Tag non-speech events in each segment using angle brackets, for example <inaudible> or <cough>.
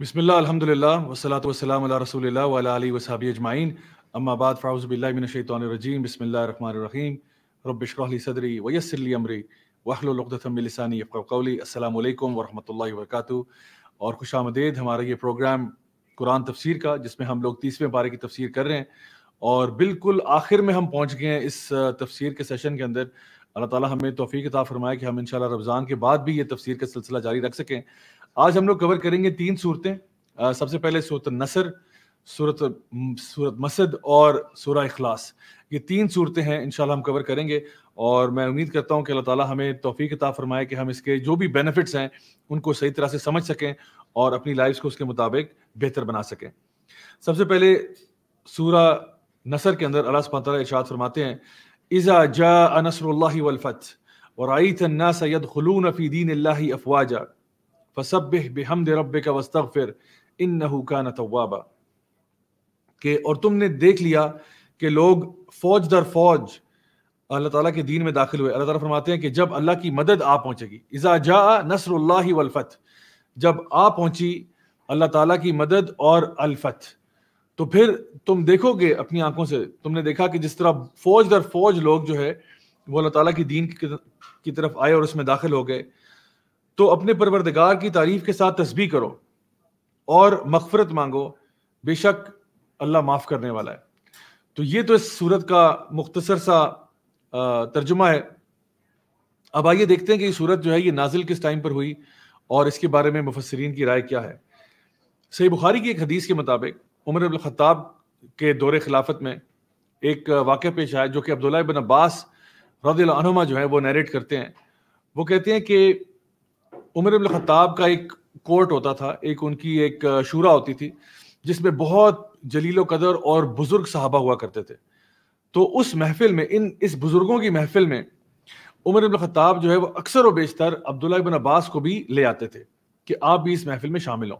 बिसमिल्ल अलहमदिल्ला वसाबी अजमाइन अम्माबाद फ़ाउज़बिल्लाशैतरजीम बसमीम रबिशरली सदरी वयसरली अमरी वाहलतमिलसानी अल्लाम वरहमल वर्क और खुश आमदेद हमारा ये प्रोग्राम कुरान तफसीर का जिसमें हम लोग तीसवें पारे की तफसीर कर रहे हैं और बिल्कुल आखिर में हम पहुँच गए हैं इस तफसीर के सेशन के अंदर अल्लाह ताला हमें तोफ़ी किताब फरमाया कि हम इन रमज़ान के बाद भी ये तफसीर का सिलसिला जारी रख सकें आज हम लोग कवर करेंगे तीन सूरतें सबसे पहले सूरत नसर सूरत सूरत मसद और सूरा अखलास ये तीन सूरतें हैं इन हम कवर करेंगे और मैं उम्मीद करता हूँ कि अल्लाह ताला हमें तोफ़ी अता फरमाए कि हम इसके जो भी बेनिफिट्स हैं उनको सही तरह से समझ सकें और अपनी लाइफ को उसके मुताबिक बेहतर बना सकें सबसे पहले सूरा नसर के अंदर अल्लाह तला इशात फरमाते हैं इज़ा जा नसर वलफ़त और आई तन्ना सैद खलून फ़ी दीन अफवाजा फसब्बिह बिहमद रब्बिक वस्तगफिर इन्नहु कान तव्वाबा के और तुमने देख लिया कि लोग फौज दर फौज अल्लाह ताला के दीन में दाखिल हुए अल्लाह ताला फरमाते हैं कि जब अल्लाह की मदद आ पहुंचेगी इजा जा नसरुल्लाह वलफत जब आ पहुंची अल्लाह ताला की मदद और अल्फत तो फिर तुम देखोगे अपनी आंखों से तुमने देखा कि जिस तरह फौज दर फौज लोग जो है वो अल्लाह ताला की दीन की तरफ आए और उसमें दाखिल हो गए तो अपने परवरदगार की तारीफ के साथ तस्बी करो और मफफरत मांगो बेशक अल्लाह माफ़ करने वाला है तो ये तो इस सूरत का मुख्तसर सा तर्जुमा है अब आइए देखते हैं कि ये सूरत जो है ये नाजिल किस टाइम पर हुई और इसके बारे में मुफसरीन की राय क्या है सही बुखारी की एक हदीस के मुताबिक उमर खत्ताब के दौरे खिलाफत में एक वाक़ पेश आया जो कि अब्दुल्ला बिन अब्बास रदीमा जो है वो नरेट करते हैं वो कहते हैं कि उमर अबल ख़ताब का एक कोर्ट होता था एक उनकी एक शूरा होती थी जिसमें बहुत जलीलो कदर और बुज़ुर्ग साहबा हुआ करते थे तो उस महफिल में इन इस बुज़ुर्गों की महफिल में उमर अबल ख़ताब जो है वो अक्सर व बेशतर अब्दुल्ला बिन अब्बास को भी ले आते थे कि आप भी इस महफिल में शामिल हों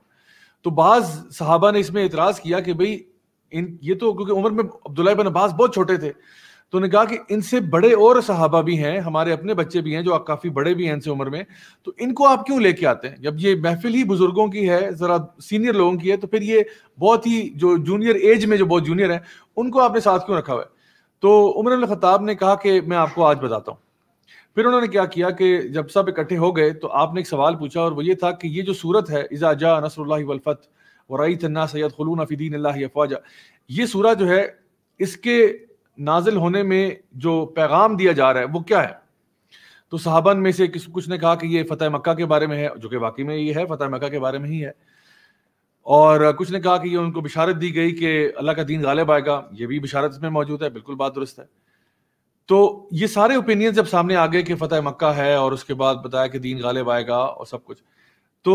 तो बाज़ साहबा ने इसमें इतराज किया कि भाई इन ये तो क्योंकि उम्र में अब्दुल्ला बिन अब्बास बहुत छोटे थे तो उन्होंने कहा कि इनसे बड़े और सहाबा भी हैं हमारे अपने बच्चे भी हैं जो काफ़ी बड़े भी हैं इनसे उम्र में तो इनको आप क्यों लेके आते हैं जब ये महफिल ही बुजुर्गों की है ज़रा सीनियर लोगों की है तो फिर ये बहुत ही जो जूनियर एज में जो बहुत जूनियर है उनको आपने साथ क्यों रखा हुआ है तो उमर ख़ताब ने कहा कि मैं आपको आज बताता हूँ फिर उन्होंने क्या किया कि जब सब इकट्ठे हो गए तो आपने एक सवाल पूछा और वो ये था कि ये जो सूरत है इज़ा जा नसरल्लाफ़त वराई तन्ना सैद खलून अफीदीन अल्लाह अफवाजा ये सूरत जो है इसके नाजिल होने में जो पैगाम दिया जा रहा है वो क्या है तो साहबन में से किस कुछ ने कहा कि ये फतेह मक्का के बारे में है जो कि वाकई में ये है फतेह मक्का के बारे में ही है और कुछ ने कहा कि ये उनको बिशारत दी गई कि अल्लाह का दीन गालिब आएगा ये भी बिशारत इसमें मौजूद है बिल्कुल बात दुरुस्त है तो ये सारे ओपिनियन जब सामने आ गए कि फतेह मक्का है और उसके बाद बताया कि दीन गालिब आएगा और सब कुछ तो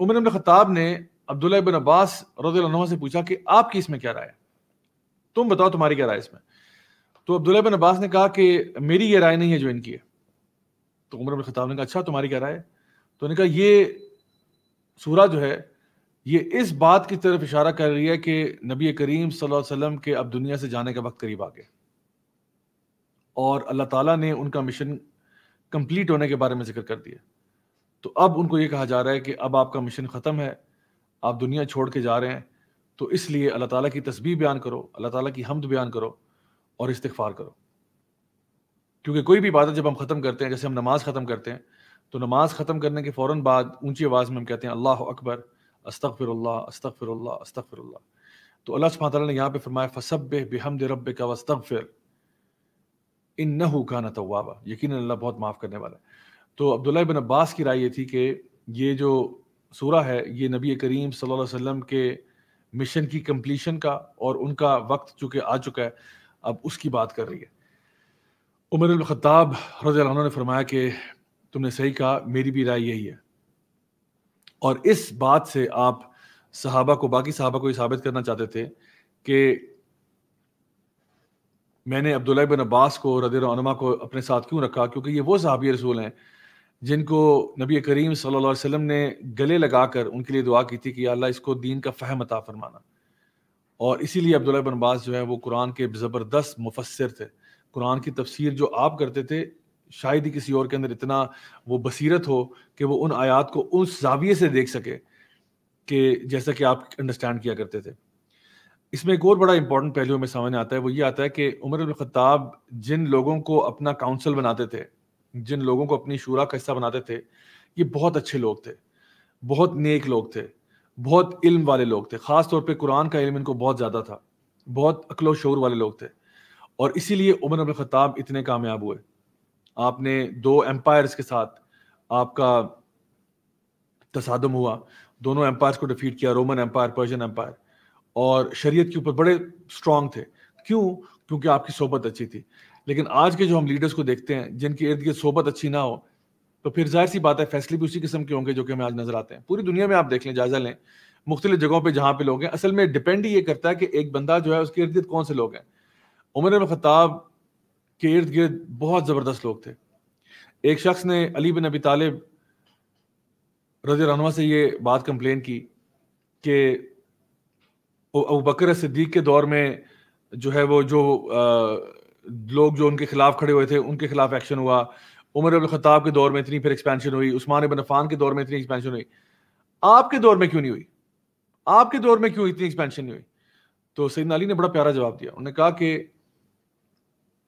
उमर अबिन खताब ने अब्दुल्ला बिन अब्बास रज़ी से पूछा कि आपकी इसमें क्या राय है तुम बताओ तुम्हारी क्या राय इसमें तो अब्दुल्ला बिन अब्बास ने कहा कि मेरी ये राय नहीं है जो इनकी है तो उमर खताब ने कहा अच्छा तुम्हारी क्या राय है तो उन्होंने कहा ये सूरह जो है ये इस बात की तरफ इशारा कर रही है कि नबी करीम वसल्लम के अब दुनिया से जाने का वक्त करीब आ गया और अल्लाह ताला ने उनका मिशन कंप्लीट होने के बारे में जिक्र कर दिया तो अब उनको ये कहा जा रहा है कि अब आपका मिशन ख़त्म है आप दुनिया छोड़ के जा रहे हैं तो इसलिए अल्लाह ताला की तस्बीह बयान करो अल्लाह ताला की हमद बयान करो और इस्तफार करो क्योंकि कोई भी इबादत जब हम ख़त्म करते हैं जैसे हम नमाज ख़त्म करते हैं तो नमाज ख़त्म करने के फ़ौर बाद ऊंची आवाज़ में हम कहते हैं अल्लाह अकबर अस्तफ़ अस्तफ़ अस्तफ़ तो अल्लाह सुबह तला ने यहाँ पर फरमाया फसब बेहमद रब का वस्तफ़िर इन नहू का न तवाबा यकीन अल्लाह बहुत माफ़ करने वाला है तो अब्दुल्ला बिन अब्बास की राय ये थी कि ये जो सूरा है ये नबी करीम सल्लल्लाहु अलैहि वसल्लम के मिशन की कम्प्लीशन का और उनका वक्त चूँकि आ चुका है अब उसकी बात कर रही है उमर अलखताब रज़ी ने फरमाया कि तुमने सही कहा मेरी भी राय यही है और इस बात से आप सहाबा को बाकी सहाबा को ये साबित करना चाहते थे कि मैंने अब्दुल्ला बिन अब्बास को रदर रनमा को अपने साथ क्यों रखा क्योंकि ये वो सहाबी रसूल हैं जिनको नबी करीम सल्लल्लाहु अलैहि वसल्लम ने गले लगाकर उनके लिए दुआ की थी कि अल्लाह इसको दीन का फ़हम अता फरमाना और इसीलिए अब्दुल्ला बिन बास जो है वो कुरान के ज़बरदस्त मुफसर थे कुरान की तफसीर जो आप करते थे शायद ही किसी और के अंदर इतना वो बसीरत हो कि वो उन आयात को उस जाविये से देख सके कि जैसा कि आप अंडरस्टैंड किया करते थे इसमें एक और बड़ा इंपॉर्टेंट पहलू में सामने आता है वो ये आता है कि उमर खताब जिन लोगों को अपना काउंसिल बनाते थे जिन लोगों को अपनी शूरा का हिस्सा बनाते थे ये बहुत अच्छे लोग थे बहुत नेक लोग थे बहुत इल्म वाले लोग थे ख़ास तौर पे कुरान का इल्म इनको बहुत ज़्यादा था बहुत अकलो शोर वाले लोग थे और इसीलिए उमर अब ख़ताब इतने कामयाब हुए आपने दो एम्पायर्स के साथ आपका तसादम हुआ दोनों एम्पायर्स को डिफीट किया रोमन एम्पायर पर्शियन एम्पायर और शरीयत के ऊपर बड़े स्ट्रांग थे क्यों क्योंकि आपकी सोबत अच्छी थी लेकिन आज के जो हम लीडर्स को देखते हैं जिनकी इर्द गिर्द सोबत अच्छी ना हो तो फिर जाहिर सी बात है फैसले भी उसी किस्म के होंगे जो कि हमें आज नजर आते हैं पूरी दुनिया में आप देख लें जायजा लें मुख्तलि जगहों पर जहाँ पे लोग हैं असल में डिपेंड ये करता है कि एक बंदा जो है उसके इर्द गिर्द कौन से लोग हैं उमर खताब के इर्द गिर्द बहुत ज़बरदस्त लोग थे एक शख्स ने अली बिन अबी तालिब रज रहनुमा से ये बात कंप्लेन की कि अबू बकर सिद्दीक के दौर में जो है वो जो आ, लोग जो उनके खिलाफ खड़े हुए थे उनके खिलाफ एक्शन हुआ उमर अब खताब के दौर में इतनी फिर एक्सपेंशन हुई उस्मान इबन अफान के दौर में इतनी एक्सपेंशन हुई आपके दौर में क्यों नहीं हुई आपके दौर में क्यों इतनी एक्सपेंशन नहीं हुई तो सईद अली ने बड़ा प्यारा जवाब दिया उन्होंने कहा कि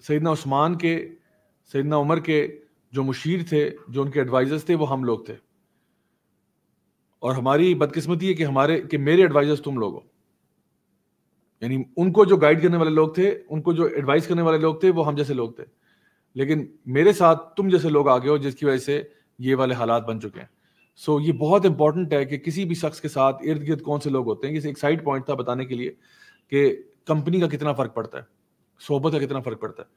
सईदना उस्मान के सईदना उमर के जो मुशीर थे जो उनके एडवाइजर्स थे वो हम लोग थे और हमारी बदकिस्मती है कि हमारे कि मेरे एडवाइजर्स तुम लोग हो यानी उनको जो गाइड करने वाले लोग थे उनको जो एडवाइस करने वाले लोग थे वो हम जैसे लोग थे लेकिन मेरे साथ तुम जैसे लोग आगे हो जिसकी वजह से ये वाले हालात बन चुके हैं सो so, ये बहुत इंपॉर्टेंट है कि किसी भी शख्स के साथ इर्द गिर्द कौन से लोग होते हैं ये एक साइड पॉइंट था बताने के लिए कि कंपनी का कितना फ़र्क पड़ता है सोहबत का कितना फ़र्क पड़ता है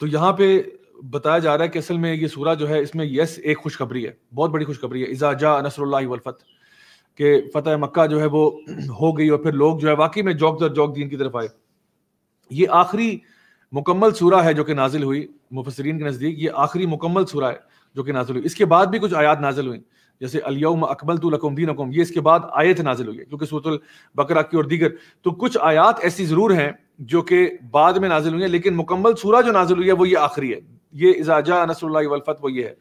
तो यहाँ पे बताया जा रहा है कि असल में ये सूरा जो है इसमें यस एक खुशखबरी है बहुत बड़ी खुशखबरी है इजाजा नसरुल्लाह वलफत फतेह मक्का जो है वो <clears throat> हो गई और फिर लोग जो है वाकई में जौक दर जौक दीन की तरफ आए ये आखिरी मुकम्मल सूरा है जो कि नाजिल हुई मुफसरीन के नज़दीक ये आखिरी मुकम्मल सूरा है जो कि नाजिल हुई इसके बाद भी कुछ आयात नाजिल हुई जैसे अलियम अकबल तो लकुम दीन ये इसके बाद आयत नाजिल हुई है क्योंकि सूतल बकरा की और दीगर तो कुछ आयात ऐसी ज़रूर हैं जो कि बाद में नाजिल हुई है लेकिन मुकम्मल सूरा जो नाजिल हुई है वो ये आखिरी है ये इजाजा नसरफत वो ये है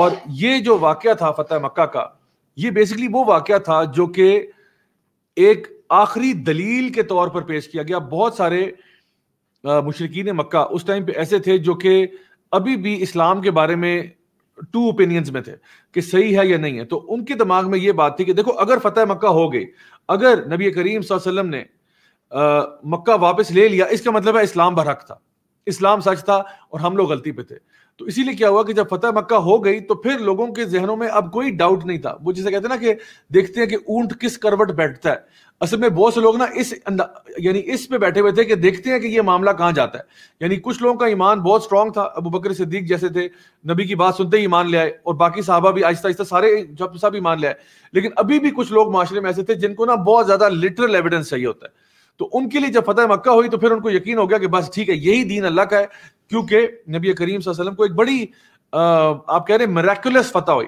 और ये जो वाक़ था फतेह मक्का का ये बेसिकली वो वाक़ था जो कि एक आखिरी दलील के तौर पर पेश किया गया बहुत सारे मुशरकिन मक्का उस टाइम पे ऐसे थे जो कि अभी भी इस्लाम के बारे में टू ओपिनियंस में थे कि सही है या नहीं है तो उनके दिमाग में ये बात थी कि देखो अगर फतेह मक्का हो गई अगर नबी करीम वसल्लम ने आ, मक्का वापस ले लिया इसका मतलब है इस्लाम बरहक था इस्लाम सच था और हम लोग गलती पे थे तो इसीलिए क्या हुआ कि जब फतेह मक्का हो गई तो फिर लोगों के जहनों में अब कोई डाउट नहीं था वो जिसे कहते हैं ना कि देखते हैं कि ऊंट किस करवट बैठता है असल में बहुत से लोग ना इस यानी इस पे बैठे हुए थे कि देखते हैं कि ये मामला कहाँ जाता है यानी कुछ लोगों का ईमान बहुत स्ट्रांग था अबू बकर सिद्दीक जैसे थे नबी की बात सुनते ही ईमान ले आए और बाकी साहबा भी आहिस्ता आहिस्ता सारे जब साहब ईमान ले आए लेकिन अभी भी कुछ लोग माशरे में ऐसे थे जिनको ना बहुत ज्यादा लिटरल एविडेंस चाहिए होता है तो उनके लिए जब फतेह मक्का हुई तो फिर उनको यकीन हो गया कि बस ठीक है यही दीन अल्लाह का है क्योंकि नबी करीम वसल्लम को एक बड़ी आप कह रहे मेरेकुलस फतह हुई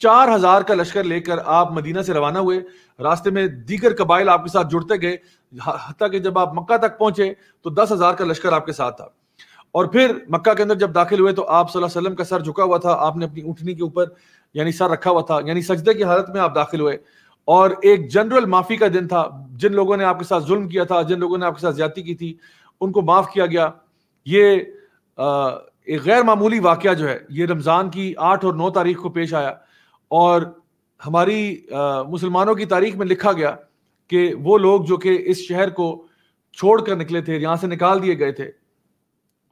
चार हजार का लश्कर लेकर आप मदीना से रवाना हुए रास्ते में दीगर कबाइल आपके साथ जुड़ते गए हत्या के जब आप मक्का तक पहुंचे तो दस हजार का लश्कर आपके साथ था और फिर मक्का के अंदर जब दाखिल हुए तो आप वसल्लम का सर झुका हुआ था आपने अपनी उठनी के ऊपर यानी सर रखा हुआ था यानी सजदे की हालत में आप दाखिल हुए और एक जनरल माफी का दिन था जिन लोगों ने आपके साथ जुल्म किया था जिन लोगों ने आपके साथ ज्यादा की थी उनको माफ किया गया ये एक गैर मामूली वाक्य जो है ये रमज़ान की आठ और नौ तारीख को पेश आया और हमारी मुसलमानों की तारीख में लिखा गया कि वो लोग जो कि इस शहर को छोड़ कर निकले थे यहां से निकाल दिए गए थे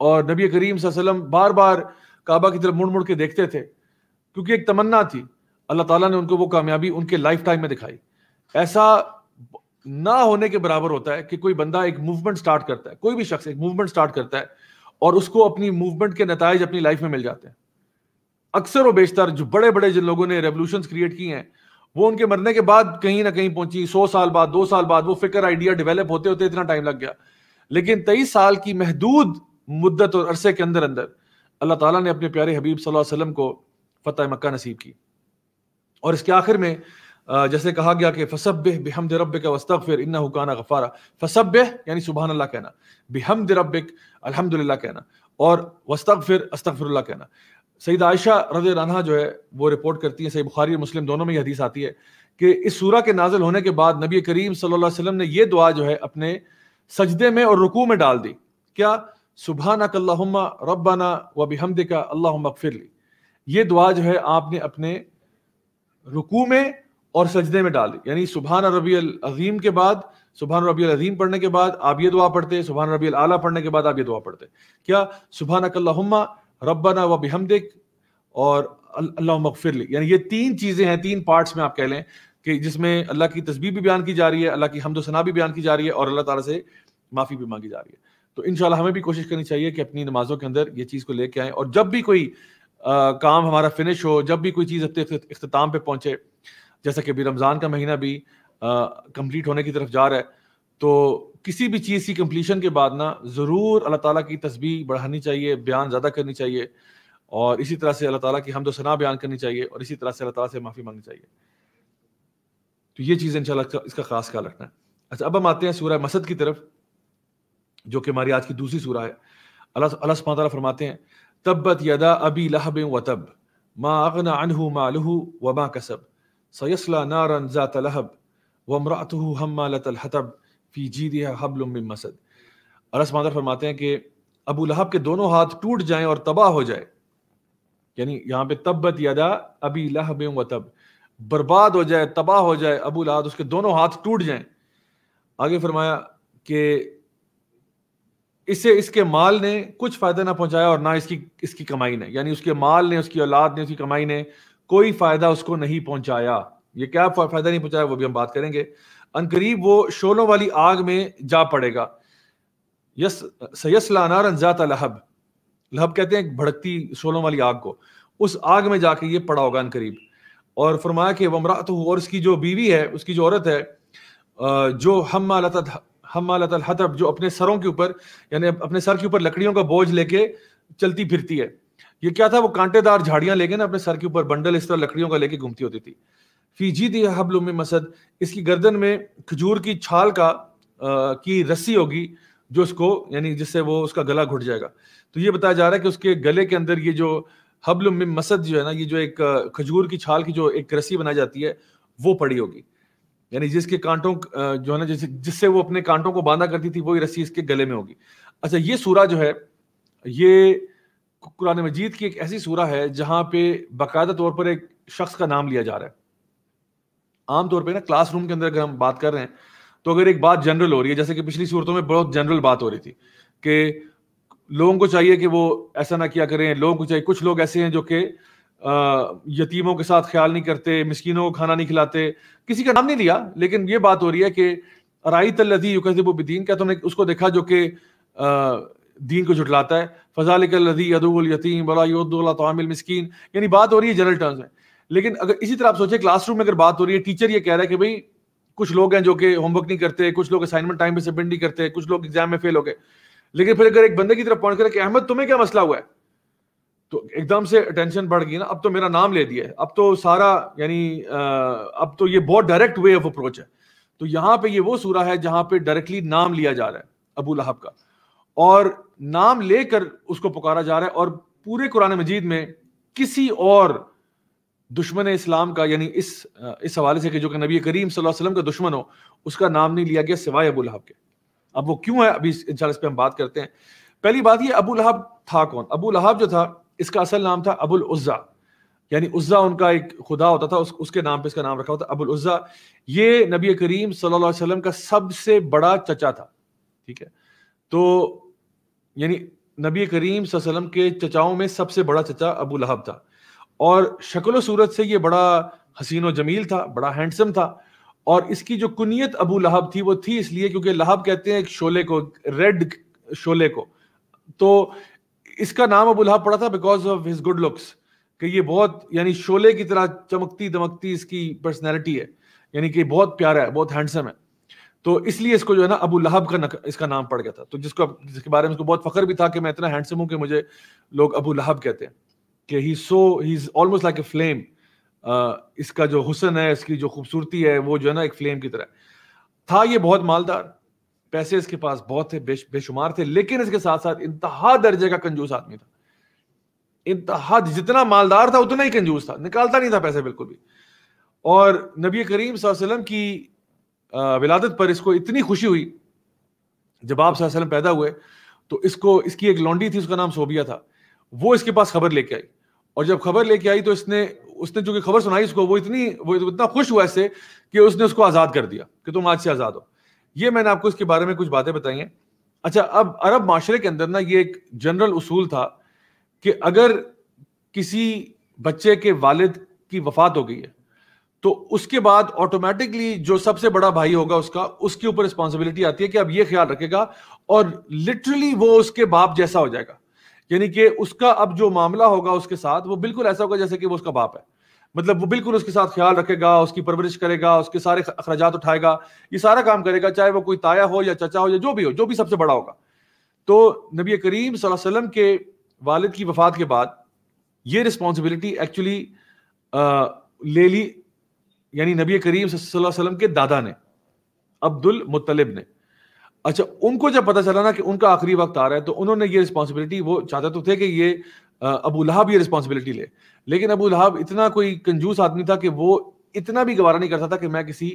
और नबी करीम वसल्लम बार बार काबा की तरफ मुड़ मुड़ के देखते थे क्योंकि एक तमन्ना थी अल्लाह ताला ने उनको वो कामयाबी उनके लाइफ टाइम में दिखाई ऐसा ना होने के बराबर होता है कि कोई बंदा एक मूवमेंट स्टार्ट करता है कोई भी शख्स एक मूवमेंट स्टार्ट करता है और उसको अपनी मूवमेंट के नतज अपनी लाइफ में मिल जाते हैं अक्सर और बेशतर जो बड़े बड़े जिन लोगों ने रेवोल्यूशन क्रिएट किए हैं वो उनके मरने के बाद कहीं ना कहीं पहुंची सौ साल बाद दो साल बाद वो फिक्र आइडिया डेवलप होते होते इतना टाइम लग गया लेकिन तेईस साल की महदूद मुद्दत और अरसे के अंदर अंदर अल्लाह ताला ने अपने प्यारे हबीब सल्लल्लाहु अलैहि वसल्लम को फतह मक्का नसीब की और इसके आखिर में जैसे कहा गया कि फसब बेहमद रब का वस्तक फिर इन्ना हुकाना गफारा फसब यानी सुबह अल्लाह कहना बेहमद रबिक अलहमदिल्ला कहना और वस्तक फिर अस्तफरल्ला कहना सईद आयशा रज रहा जो है वो रिपोर्ट करती है सही बुखारी और मुस्लिम दोनों में यह हदीस आती है कि इस सूरा के नाजिल होने के बाद नबी करीम सल्ला वसलम ने यह दुआ जो है अपने सजदे में और रुकू में डाल दी क्या सुबह ना कल्ला रब्बाना व बिहमद का अल्लाह मकफिर ली ये दुआ जो है आपने अपने रुकू में और सजदे में डाल यानी सुबहान रबी अजीम के बाद सुबहान रबी अजीम पढ़ने के बाद आप ये दुआ पढ़ते सुबहान रबी आला पढ़ने के बाद आप ये दुआ पढ़ते क्या सुबहान अकल्लाहुम्मा रब्बना व बिहमदिक और अल्लाह मकफिर यानी ये तीन चीज़ें हैं तीन पार्ट्स में आप कह लें कि जिसमें अल्लाह की तस्वीर भी बयान की जा रही है अल्लाह की हमदोसना भी बयान की जा रही है और अल्लाह तला से माफ़ी भी मांगी जा रही है तो इन हमें भी कोशिश करनी चाहिए कि अपनी नमाज़ों के अंदर ये चीज़ को लेके आए और जब भी कोई काम हमारा फिनिश हो जब भी कोई चीज़ अपने अख्ताम पे पहुँचे जैसा कि अभी रमज़ान का महीना भी कंप्लीट होने की तरफ जा रहा है तो किसी भी चीज़ की कंप्लीशन के बाद ना ज़रूर अल्लाह ताला की तस्वीर बढ़ानी चाहिए बयान ज़्यादा करनी चाहिए और इसी तरह से अल्लाह ताला की हमदो सना बयान करनी चाहिए और इसी तरह से अल्लाह ताला से माफ़ी मांगनी चाहिए तो ये चीज़ इन इसका खास ख्याल रखना है अच्छा अब हम आते हैं सूर्य मसद की तरफ जो कि हमारी आज की दूसरी सूरह है अल्लाह अल्लाह सुबह फरमाते हैं तब्बत यदा अबी लहब व तब मा अगना अनहु मालहु व मा कसब सयसला नारन जात लहब व मरातहु हमालत हतब फी जीदी हबल मसद अरस मादर फरमाते हैं कि अबू लहब के दोनों हाथ टूट जाएं और तबाह हो जाए यानी यहाँ पे तब्बत यदा अबी लहब व तब बर्बाद हो जाए तबाह हो जाए अबू लहब उसके दोनों हाथ टूट जाएं आगे फरमाया कि इसे इसके माल ने कुछ फायदा ना पहुंचाया और ना इसकी इसकी कमाई ने यानी उसके माल ने उसकी औलाद ने उसकी कमाई ने कोई फायदा उसको नहीं पहुंचाया ये क्या फायदा नहीं पहुंचाया वो भी हम बात करेंगे अनकरीब वो शोलों वाली आग में जा पड़ेगा यस सयसलानार अनजात लहब लहब कहते हैं भड़कती शोलों वाली आग को उस आग में जाके ये पड़ा होगा अनकरीब और फरमाया कि तो और उसकी जो बीवी है उसकी जो औरत है जो हम हम हतब जो अपने सरों के ऊपर यानी अपने सर के ऊपर लकड़ियों का बोझ लेके चलती फिरती है ये क्या था वो कांटेदार झाड़ियां लेके ना अपने सर के ऊपर बंडल इस तरह लकड़ियों का लेके घूमती होती थी फी जी दी हबल में मसद इसकी गर्दन में खजूर की छाल का आ, की रस्सी होगी जो उसको यानी जिससे वो उसका गला घुट जाएगा तो ये बताया जा रहा है कि उसके गले के अंदर ये जो हबल में मसद जो है ना ये जो एक खजूर की छाल की जो एक रस्सी बनाई जाती है वो पड़ी होगी यानी जिसके कांटों जो है ना जैसे जिससे वो अपने कांटों को बांधा करती थी वही रस्सी इसके गले में होगी अच्छा ये सूरा जो है ये कुरान मजीद की एक ऐसी सूरा है जहां पे बाकायदा तौर पर एक शख्स का नाम लिया जा रहा है आमतौर पर ना क्लासरूम के अंदर अगर हम बात कर रहे हैं तो अगर एक बात जनरल हो रही है जैसे कि पिछली सूरतों में बहुत जनरल बात हो रही थी कि लोगों को चाहिए कि वो ऐसा ना किया करें लोगों को चाहिए कुछ लोग ऐसे हैं जो कि यतीमों के साथ ख्याल नहीं करते मिसकिनों को खाना नहीं खिलाते किसी का नाम नहीं लिया लेकिन ये बात हो रही है कि राई तल्लदी युकदीन क्या तुमने उसको देखा जो कि दीन को जुटलाता है फजालदी अदूल यतीम वला तमिल मिसकीन यानी बात हो रही है जनरल टर्म्स में लेकिन अगर इसी तरह आप सोचें क्लासरूम में अगर बात हो रही है टीचर ये कह रहा है कि भाई कुछ लोग हैं जो कि होमवर्क नहीं करते कुछ लोग असाइनमेंट टाइम पे सबमिट नहीं करते कुछ लोग एग्जाम में फेल हो गए लेकिन फिर अगर एक बंदे की तरफ पॉइंट करें कि अहमद तुम्हें क्या मसला हुआ है तो एकदम से अटेंशन बढ़ गई ना अब तो मेरा नाम ले दिया अब तो सारा यानी अब तो ये बहुत डायरेक्ट वे ऑफ अप्रोच है तो यहाँ पे ये वो सूरा है जहां पे डायरेक्टली नाम लिया जा रहा है अबू लहब का और नाम लेकर उसको पुकारा जा रहा है और पूरे कुरान मजीद में किसी और दुश्मन इस्लाम का यानी इस इस हवाले से कि जो कि नबी करीम सल्लल्लाहु अलैहि वसल्लम का दुश्मन हो उसका नाम नहीं लिया गया सिवाय अबू लहब के अब वो क्यों है अभी इन इस पे हम बात करते हैं पहली बात ये अबू लहब था कौन अबू लहब जो था इसका असल नाम था अबुल उज़्ज़ा यानी उज़्ज़ा उनका एक खुदा होता था उस, उसके नाम पे इसका नाम रखा होता अबुल उज़्ज़ा ये नबी करीम सल्लल्लाहु अलैहि वसल्लम का सबसे बड़ा चचा था ठीक है तो यानी नबी करीम वसल्लम के चचाओं में सबसे बड़ा चचा अबू लहब था और शक्ल सूरत से ये बड़ा हसीन जमील था बड़ा हैंडसम था और इसकी जो कुनीत अबू लहब थी वो थी इसलिए क्योंकि लहब कहते हैं एक शोले को रेड शोले को तो इसका नाम अबुलहा पड़ा था because of his good looks कि ये बहुत यानी शोले की तरह चमकती दमकती इसकी पर्सनैलिटी है यानी कि बहुत प्यारा है बहुत हैंडसम है तो इसलिए इसको जो है ना अबू लहब का नक, इसका नाम पड़ गया था तो जिसको जिसके बारे में इसको बहुत फख्र भी था कि मैं इतना हैंडसम हूं कि मुझे लोग अबू लहब कहते हैं कि he so he is almost like a flame इसका जो हुसन है इसकी जो खूबसूरती है वो जो है ना एक फ्लेम की तरह था ये बहुत मालदार पैसे इसके पास बहुत थे बेश, बेशुमार थे लेकिन इसके साथ साथ इंतहा दर्जे का कंजूस आदमी था इंतहा जितना मालदार था उतना ही कंजूस था निकालता नहीं था पैसे बिल्कुल भी और नबी करीम वसल्लम की विलादत पर इसको इतनी खुशी हुई जब आप वसल्लम पैदा हुए तो इसको इसकी एक लॉन्डी थी उसका नाम सोबिया था वो इसके पास खबर लेके आई और जब खबर लेके आई तो इसने उसने जो कि खबर सुनाई उसको वो इतनी वो इतना खुश हुआ इससे कि उसने उसको आज़ाद कर दिया कि तुम आज से आज़ाद हो ये मैंने आपको इसके बारे में कुछ बातें बताई हैं अच्छा अब अरब माशरे के अंदर ना ये एक जनरल उसूल था कि अगर किसी बच्चे के वालिद की वफात हो गई है तो उसके बाद ऑटोमेटिकली जो सबसे बड़ा भाई होगा उसका उसके ऊपर रिस्पॉन्सिबिलिटी आती है कि अब ये ख्याल रखेगा और लिटरली वो उसके बाप जैसा हो जाएगा यानी कि उसका अब जो मामला होगा उसके साथ वो बिल्कुल ऐसा होगा जैसे कि वो उसका बाप है मतलब वो बिल्कुल उसके साथ ख्याल रखेगा उसकी परवरिश करेगा उसके सारे अखराज उठाएगा ये सारा काम करेगा चाहे वो कोई ताया हो या चचा हो या जो भी हो जो भी सबसे बड़ा होगा तो नबी करीम वसल्लम के वालिद की वफात के बाद ये रिस्पॉन्सिबिलिटी एक्चुअली ले ली यानी नबी करीम वसल्लम के दादा ने अब्दुल मुतलब ने अच्छा उनको जब पता चला ना कि उनका आखिरी वक्त आ रहा है तो उन्होंने ये रिस्पॉन्सिबिलिटी वो चाहते तो थे कि ये अबू लहाब ये रिस्पॉन्सिबिलिटी ले लेकिन अबू लहाब इतना कोई कंजूस आदमी था कि वो इतना भी गवारा नहीं करता था कि मैं किसी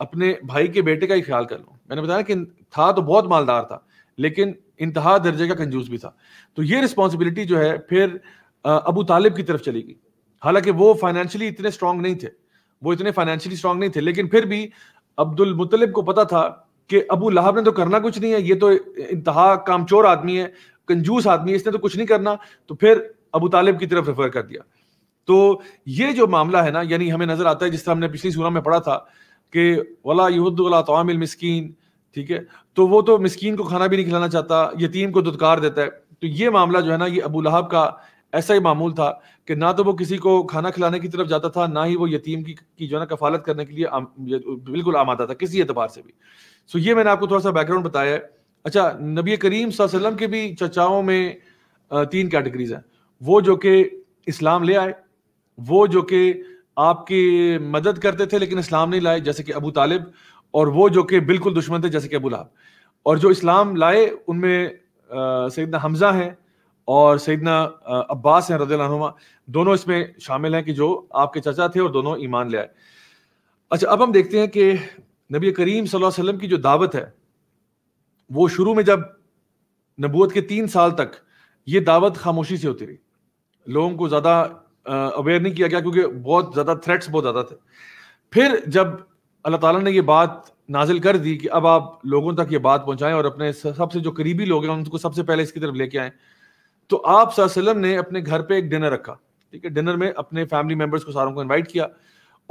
अपने भाई के बेटे का ही ख्याल कर लूँ मैंने बताया कि था तो बहुत मालदार था लेकिन इंतहा दर्जे का कंजूस भी था तो ये रिस्पॉन्सिबिलिटी जो है फिर अबू तालिब की तरफ चली गई हालांकि वो फाइनेंशियली इतने स्ट्रांग नहीं थे वो इतने फाइनेंशियली स्ट्रांग नहीं थे लेकिन फिर भी अब्दुल मुतलिब को पता था कि अबू लहाब ने तो करना कुछ नहीं है ये तो इंतहा कामचोर आदमी है कंजूस आदमी इसने तो कुछ नहीं करना तो फिर अबू तालिब की तरफ रेफर कर दिया तो ये जो मामला है ना यानी हमें नजर आता है जिस तरह हमने पिछली सूरह में पढ़ा था कि वला युद्ध वला ठीक है तो वो तो मिसकीन को खाना भी नहीं खिलाना चाहता यतीम को दुदकार देता है तो ये मामला जो है ना ये अबू लहाब का ऐसा ही मामूल था कि ना तो वो किसी को खाना खिलाने की तरफ जाता था ना ही वो यतीम की, की जो है ना कफालत करने के लिए आम, बिल्कुल था किसी एतबार से भी सो ये मैंने आपको थोड़ा सा बैकग्राउंड बताया है अच्छा नबी करीम वसल्लम के भी चचाओं में तीन कैटेगरीज हैं वो जो कि इस्लाम ले आए वो जो कि आपकी मदद करते थे लेकिन इस्लाम नहीं लाए जैसे कि अबू तालिब और वो जो कि बिल्कुल दुश्मन थे जैसे कि अबू लाब और जो इस्लाम लाए उनमें सैदना हमजा हैं और सैदना अब्बास हैं रदील्हमा दोनों इसमें शामिल हैं कि जो आपके चचा थे और दोनों ईमान ले आए अच्छा अब हम देखते हैं कि नबी करीम सल्लल्लाहु अलैहि वसल्लम की जो दावत है वो शुरू में जब नबूत के तीन साल तक ये दावत खामोशी से होती रही लोगों को ज़्यादा अवेयर नहीं किया गया क्योंकि बहुत ज़्यादा थ्रेट्स बहुत ज़्यादा थे फिर जब अल्लाह ताला ने ये बात नाजिल कर दी कि अब आप लोगों तक ये बात पहुंचाएं और अपने सबसे जो करीबी लोग हैं उनको सबसे पहले इसकी तरफ लेके आए तो आप सल्लम ने अपने घर पे एक डिनर रखा ठीक है डिनर में अपने फैमिली मेम्बर्स को सारों को इन्वाइट किया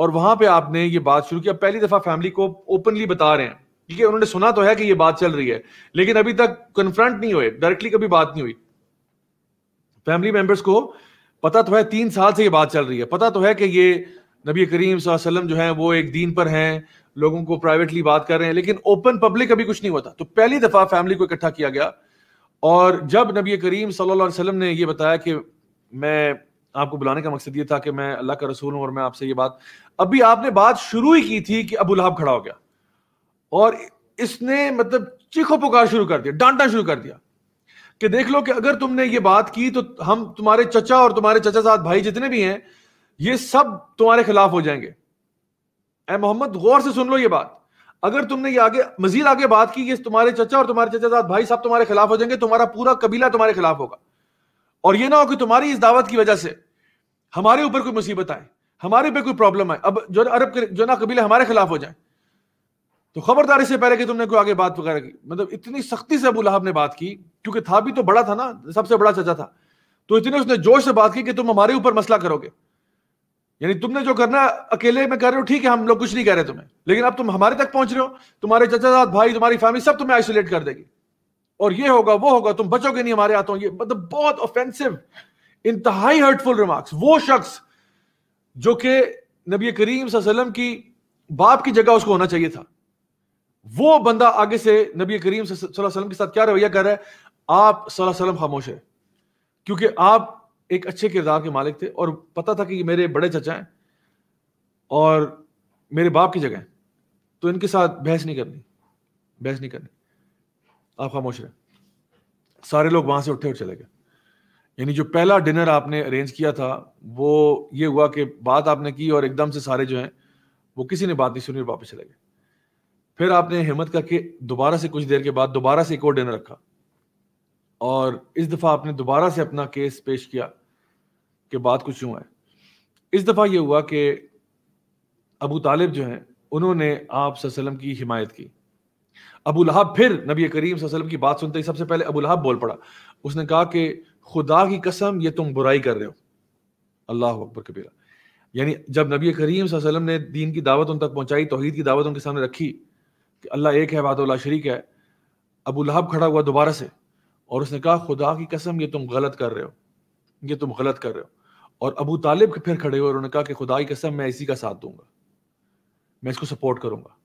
और वहां पे आपने ये बात शुरू किया पहली दफ़ा फैमिली को ओपनली बता रहे हैं ठीक है उन्होंने सुना तो है कि ये बात चल रही है लेकिन अभी तक कन्फ्रंट नहीं हुए डायरेक्टली कभी बात नहीं हुई फैमिली मेंबर्स को पता तो है तीन साल से ये बात चल रही है पता तो है कि ये नबी करीम वसल्लम जो है वो एक दीन पर हैं लोगों को प्राइवेटली बात कर रहे हैं लेकिन ओपन पब्लिक अभी कुछ नहीं होता तो पहली दफा फैमिली को इकट्ठा किया गया और जब नबी करीम सल्लल्लाहु अलैहि वसल्लम ने ये बताया कि मैं आपको बुलाने का मकसद ये था कि मैं अल्लाह का रसूल हूँ और मैं आपसे ये बात अभी आपने बात शुरू ही की थी कि अबू लहाब खड़ा हो गया और इसने मतलब चीखो पुकार शुरू कर दिया डांटना शुरू कर दिया कि देख लो कि अगर तुमने ये बात की तो हम तुम्हारे चचा और तुम्हारे चचा साथ भाई जितने भी हैं ये सब तुम्हारे खिलाफ हो जाएंगे ए मोहम्मद गौर से सुन लो ये बात अगर तुमने ये आगे मजीद आगे बात की ये तुम्हारे चचा और तुम्हारे चचा साथ भाई सब तुम्हारे खिलाफ हो जाएंगे तुम्हारा पूरा कबीला तुम्हारे खिलाफ होगा और ये ना हो कि तुम्हारी इस दावत की वजह से हमारे ऊपर कोई मुसीबत आए हमारे पे कोई प्रॉब्लम आए अब जो अरब के जो ना कबीले हमारे खिलाफ हो जाए तो खबरदारी से पहले कि तुमने कोई आगे बात वगैरह की मतलब इतनी सख्ती से अबू लहब ने बात की क्योंकि था भी तो बड़ा था ना सबसे बड़ा चचा था तो इतने उसने जोश से बात की कि तुम हमारे ऊपर मसला करोगे यानी तुमने जो करना अकेले में कर रहे हो ठीक है हम लोग कुछ नहीं कह रहे तुम्हें लेकिन अब तुम हमारे तक पहुंच रहे हो तुम्हारे चचा साहब भाई तुम्हारी फैमिली सब तुम्हें आइसोलेट कर देगी और ये होगा वो होगा तुम बचोगे नहीं हमारे हाथों ये मतलब बहुत ऑफेंसिव इंतहाई हर्टफुल रिमार्क्स वो शख्स जो कि नबी करीम वसल्लम की बाप की जगह उसको होना चाहिए था वो बंदा आगे से नबी करीम वसल्लम के साथ क्या रवैया कर रहा है आप वसल्लम खामोश है क्योंकि आप एक अच्छे किरदार के मालिक थे और पता था कि मेरे बड़े चचा हैं और मेरे बाप की जगह तो इनके साथ बहस नहीं करनी बहस नहीं करनी आप खामोश रहे सारे लोग वहां से उठे और चले गए यानी जो पहला डिनर आपने अरेंज किया था वो ये हुआ कि बात आपने की और एकदम से सारे जो हैं वो किसी ने बात नहीं सुनी और वापस चले गए फिर आपने हिम्मत करके दोबारा से कुछ देर के बाद दोबारा से एक और डिनर रखा और इस दफ़ा आपने दोबारा से अपना केस पेश किया कि बात कुछ यूं है इस दफ़ा यह हुआ कि अबू तालिब जो हैं उन्होंने आप सल्लम की हिमायत की अबू लहाब फिर नबी करीम सल्लम की बात सुनते ही सबसे पहले अबू लहाब बोल पड़ा उसने कहा कि खुदा की कसम ये तुम बुराई कर रहे हो अल्लाह अकबर कबीरा यानी जब नबी करीम सल्लम ने दीन की दावत उन तक पहुंचाई तोहहीद की दावत उनके सामने रखी कि अल्लाह एक है वादोला शरीक है अबू लहब खड़ा हुआ दोबारा से और उसने कहा खुदा की कसम ये तुम गलत कर रहे हो ये तुम गलत कर रहे हो और अबू तालिब फिर खड़े हुए और उन्होंने कहा कि खुदा की कसम मैं इसी का साथ दूंगा मैं इसको सपोर्ट करूंगा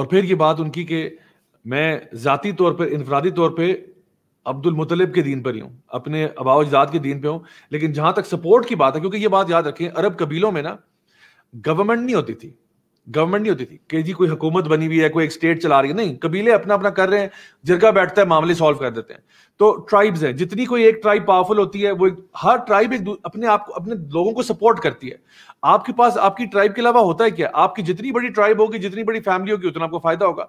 और फिर ये बात उनकी कि मैं ज़ाती तौर पर इनफरादी तौर पर अब्दुल मुतलब के दीन पर ही हूँ अपने अबावजदाद के दीन पे हूँ लेकिन जहां तक सपोर्ट की बात है क्योंकि ये बात याद रखें अरब कबीलों में ना गवर्नमेंट नहीं होती थी गवर्नमेंट नहीं होती थी कि जी कोई हुकूमत बनी हुई है कोई एक स्टेट चला रही है नहीं कबीले अपना अपना कर रहे हैं जिरगा बैठता है मामले सॉल्व कर देते हैं तो ट्राइब्स हैं जितनी कोई एक ट्राइब पावरफुल होती है वो एक, हर ट्राइब एक अपने आप को अपने लोगों को सपोर्ट करती है आपके पास आपकी ट्राइब के अलावा होता है क्या आपकी जितनी बड़ी ट्राइब होगी जितनी बड़ी फैमिली होगी उतना आपको फायदा होगा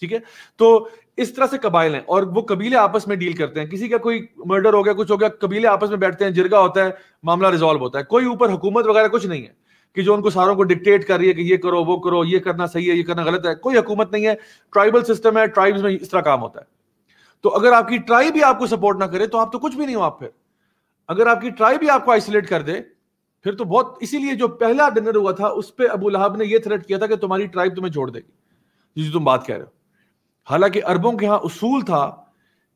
ठीक है तो इस तरह से कबाइल हैं और वो कबीले आपस में डील करते हैं किसी का कोई मर्डर हो गया कुछ हो गया कबीले आपस में बैठते हैं जिरगा होता है मामला रिजॉल्व होता है कोई ऊपर हुकूमत वगैरह कुछ नहीं है कि जो उनको सारों को डिक्टेट कर रही है कि ये करो वो करो ये करना सही है ये करना गलत है कोई हुकूमत नहीं है ट्राइबल सिस्टम है ट्राइब्स में इस तरह काम होता है तो अगर आपकी ट्राइब ही आपको सपोर्ट ना करे तो आप तो कुछ भी नहीं हो आप फिर अगर आपकी ट्राइब भी आपको आइसोलेट कर दे फिर तो बहुत इसीलिए जो पहला डिनर हुआ था उस पर अबू लहाब ने यह थ्रेट किया था कि तुम्हारी ट्राइब तुम्हें छोड़ देगी जो तुम बात कह रहे हो हालांकि अरबों के यहां उसूल था